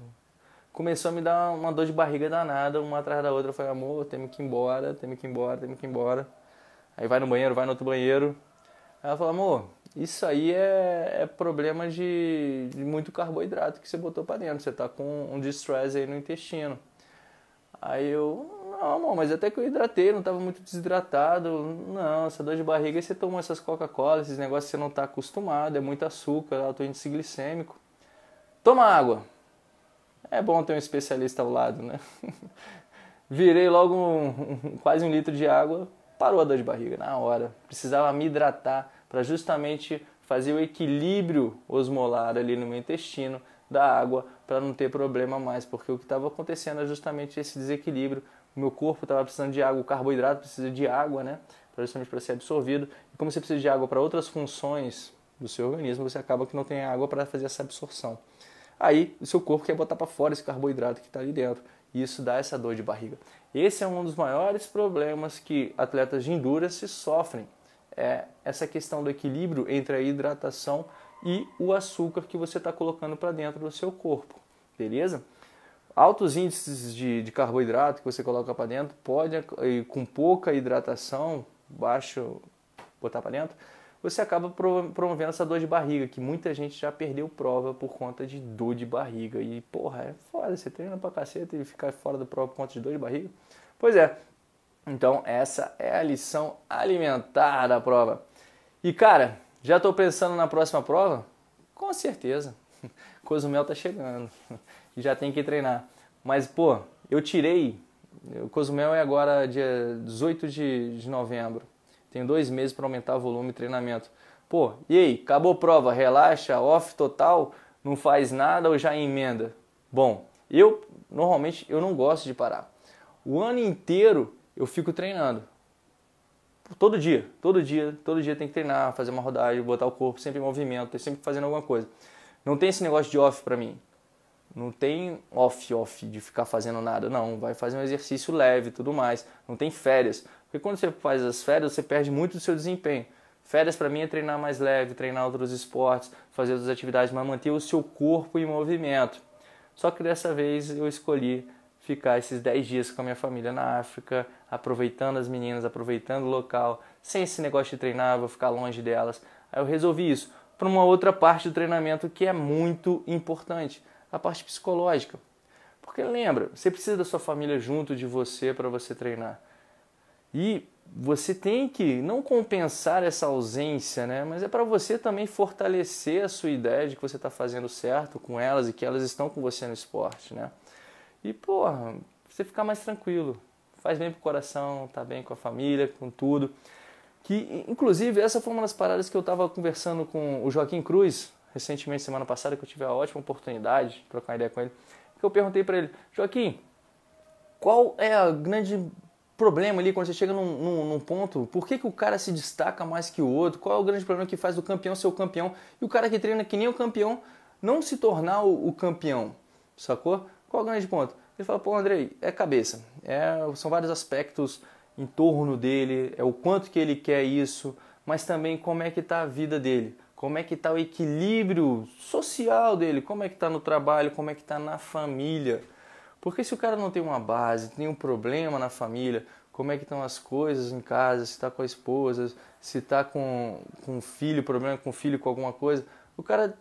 Começou a me dar uma dor de barriga danada, uma atrás da outra. Eu falei, amor, temos que ir embora, temos que ir embora, temos que ir embora. Aí vai no banheiro, vai no outro banheiro. Aí ela fala, amor, isso aí é, é problema de, de, muito carboidrato que você botou para dentro. Você tá com um distress aí no intestino. Aí eu, não, amor, mas até que eu hidratei, não estava muito desidratado. Não, essa dor de barriga, você toma essas Coca-Cola, esses negócios que você não está acostumado, é muito açúcar, alto índice glicêmico. Toma água. É bom ter um especialista ao lado, né? *laughs* Virei logo um, um, quase um litro de água, parou a dor de barriga na hora. Precisava me hidratar para justamente fazer o equilíbrio osmolar ali no meu intestino, da água para não ter problema mais, porque o que estava acontecendo é justamente esse desequilíbrio. O meu corpo estava precisando de água, o carboidrato precisa de água, né? Justamente para ser absorvido. E como você precisa de água para outras funções do seu organismo, você acaba que não tem água para fazer essa absorção. Aí o seu corpo quer botar para fora esse carboidrato que está ali dentro. E isso dá essa dor de barriga. Esse é um dos maiores problemas que atletas de endurance sofrem. É essa questão do equilíbrio entre a hidratação e o açúcar que você está colocando para dentro do seu corpo, beleza? Altos índices de, de carboidrato que você coloca para dentro, pode com pouca hidratação, baixo, botar para dentro, você acaba promovendo essa dor de barriga, que muita gente já perdeu prova por conta de dor de barriga. E, porra, é foda, você treina pra caceta e ficar fora do prova por conta de dor de barriga? Pois é. Então, essa é a lição alimentar da prova. E, cara, já estou pensando na próxima prova? Com certeza. *laughs* Cozumel está chegando. *laughs* Já tem que treinar. Mas, pô, eu tirei. O Cozumel é agora dia 18 de, de novembro. Tenho dois meses para aumentar o volume e treinamento. Pô, e aí? Acabou a prova, relaxa, off total, não faz nada ou já emenda? Bom, eu normalmente eu não gosto de parar. O ano inteiro eu fico treinando todo dia, todo dia, todo dia tem que treinar, fazer uma rodagem, botar o corpo sempre em movimento, sempre fazendo alguma coisa. Não tem esse negócio de off para mim. Não tem off, off de ficar fazendo nada. Não, vai fazer um exercício leve, tudo mais. Não tem férias, porque quando você faz as férias você perde muito do seu desempenho. Férias para mim é treinar mais leve, treinar outros esportes, fazer outras atividades, mas manter o seu corpo em movimento. Só que dessa vez eu escolhi ficar esses 10 dias com a minha família na África, aproveitando as meninas, aproveitando o local, sem esse negócio de treinar, vou ficar longe delas. Aí eu resolvi isso para uma outra parte do treinamento que é muito importante, a parte psicológica. Porque lembra, você precisa da sua família junto de você para você treinar. E você tem que não compensar essa ausência, né? Mas é para você também fortalecer a sua ideia de que você está fazendo certo com elas e que elas estão com você no esporte, né? E, porra, você ficar mais tranquilo. Faz bem pro coração, tá bem com a família, com tudo. Que, inclusive, essa foi uma das paradas que eu tava conversando com o Joaquim Cruz recentemente, semana passada, que eu tive a ótima oportunidade de trocar uma ideia com ele. Que eu perguntei para ele, Joaquim, qual é o grande problema ali quando você chega num, num, num, ponto? Por que, que o cara se destaca mais que o outro? Qual é o grande problema que faz do campeão ser o campeão e o cara que treina que nem o campeão não se tornar o, o campeão? Sacou? Qual é o grande ponto? Ele fala, pô, Andrei, é cabeça. É, são vários aspectos em torno dele, é o quanto que ele quer isso, mas também como é que está a vida dele, como é que está o equilíbrio social dele, como é que está no trabalho, como é que está na família. Porque se o cara não tem uma base, tem um problema na família, como é que estão as coisas em casa, se está com a esposa, se está com, com o filho, problema com o filho, com alguma coisa, o cara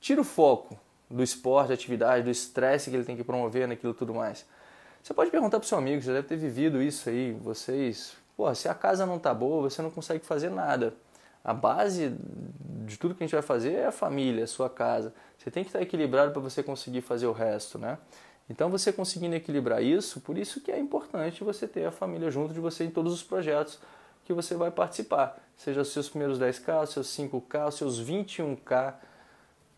tira o foco do esporte, da atividade, do estresse que ele tem que promover naquilo tudo mais. Você pode perguntar para seu amigo, você deve ter vivido isso aí, vocês. Pô, se a casa não tá boa, você não consegue fazer nada. A base de tudo que a gente vai fazer é a família, a sua casa. Você tem que estar equilibrado para você conseguir fazer o resto, né? Então você conseguindo equilibrar isso, por isso que é importante você ter a família junto de você em todos os projetos que você vai participar. Seja os seus primeiros 10k, os seus 5k, os seus 21k,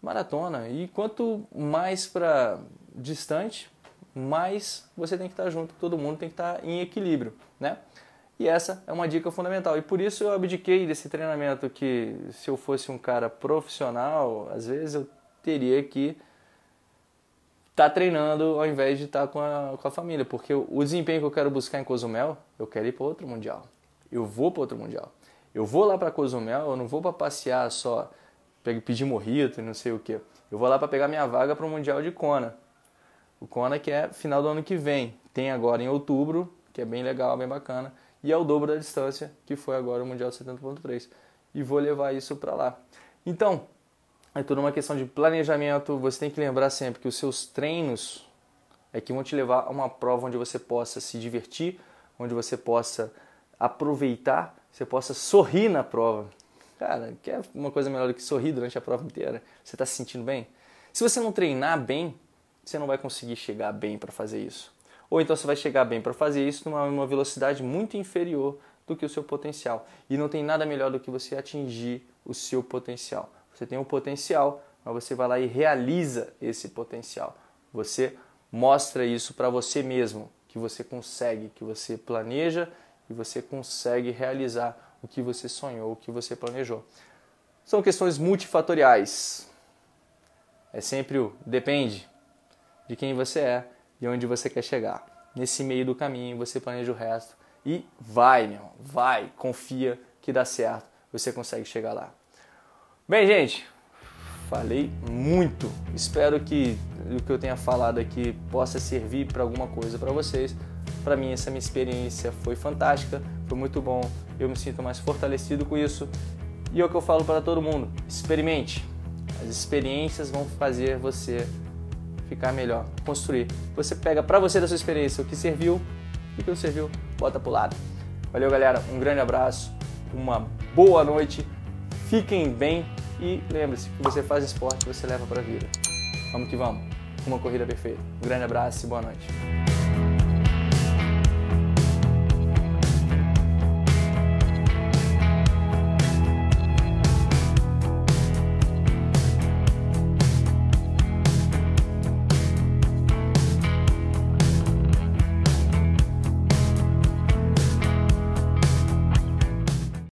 maratona. E quanto mais para distante, mais você tem que estar tá junto, todo mundo tem que estar tá em equilíbrio, né? E essa é uma dica fundamental. E por isso eu abdiquei desse treinamento que se eu fosse um cara profissional, às vezes eu teria que estar tá treinando ao invés de estar tá com, com a família, porque o desempenho que eu quero buscar em Cozumel, eu quero ir para outro mundial. Eu vou para outro mundial. Eu vou lá para Cozumel, eu não vou para passear só pedir morrito e não sei o que Eu vou lá para pegar minha vaga para o Mundial de Kona. O Kona que é final do ano que vem. Tem agora em outubro, que é bem legal, bem bacana. E é o dobro da distância, que foi agora o Mundial 70.3. E vou levar isso para lá. Então, é tudo uma questão de planejamento. Você tem que lembrar sempre que os seus treinos é que vão te levar a uma prova onde você possa se divertir, onde você possa aproveitar, você possa sorrir na prova. Cara, quer uma coisa melhor do que sorrir durante a prova inteira? Você está se sentindo bem? Se você não treinar bem, você não vai conseguir chegar bem para fazer isso. Ou então você vai chegar bem para fazer isso numa, velocidade muito inferior do que o seu potencial. E não tem nada melhor do que você atingir o seu potencial. Você tem um potencial, mas você vai lá e realiza esse potencial. Você mostra isso para você mesmo, que você consegue, que você planeja e você consegue realizar o que você sonhou, o que você planejou. São questões multifatoriais. É sempre o depende de quem você é e onde você quer chegar. Nesse meio do caminho você planeja o resto e vai, meu, vai, confia que dá certo, você consegue chegar lá. Bem, gente, falei muito. Espero que o que eu tenha falado aqui possa servir para alguma coisa para vocês. Para mim, essa minha experiência foi fantástica, foi muito bom. Eu me sinto mais fortalecido com isso. E é o que eu falo para todo mundo: experimente. As experiências vão fazer você ficar melhor, construir. Você pega para você da sua experiência o que serviu e o que não serviu, bota pro lado. Valeu, galera. Um grande abraço, uma boa noite. Fiquem bem e lembre-se que você faz esporte, você leva para a vida. Vamos que vamos. Uma corrida perfeita. Um grande abraço e boa noite.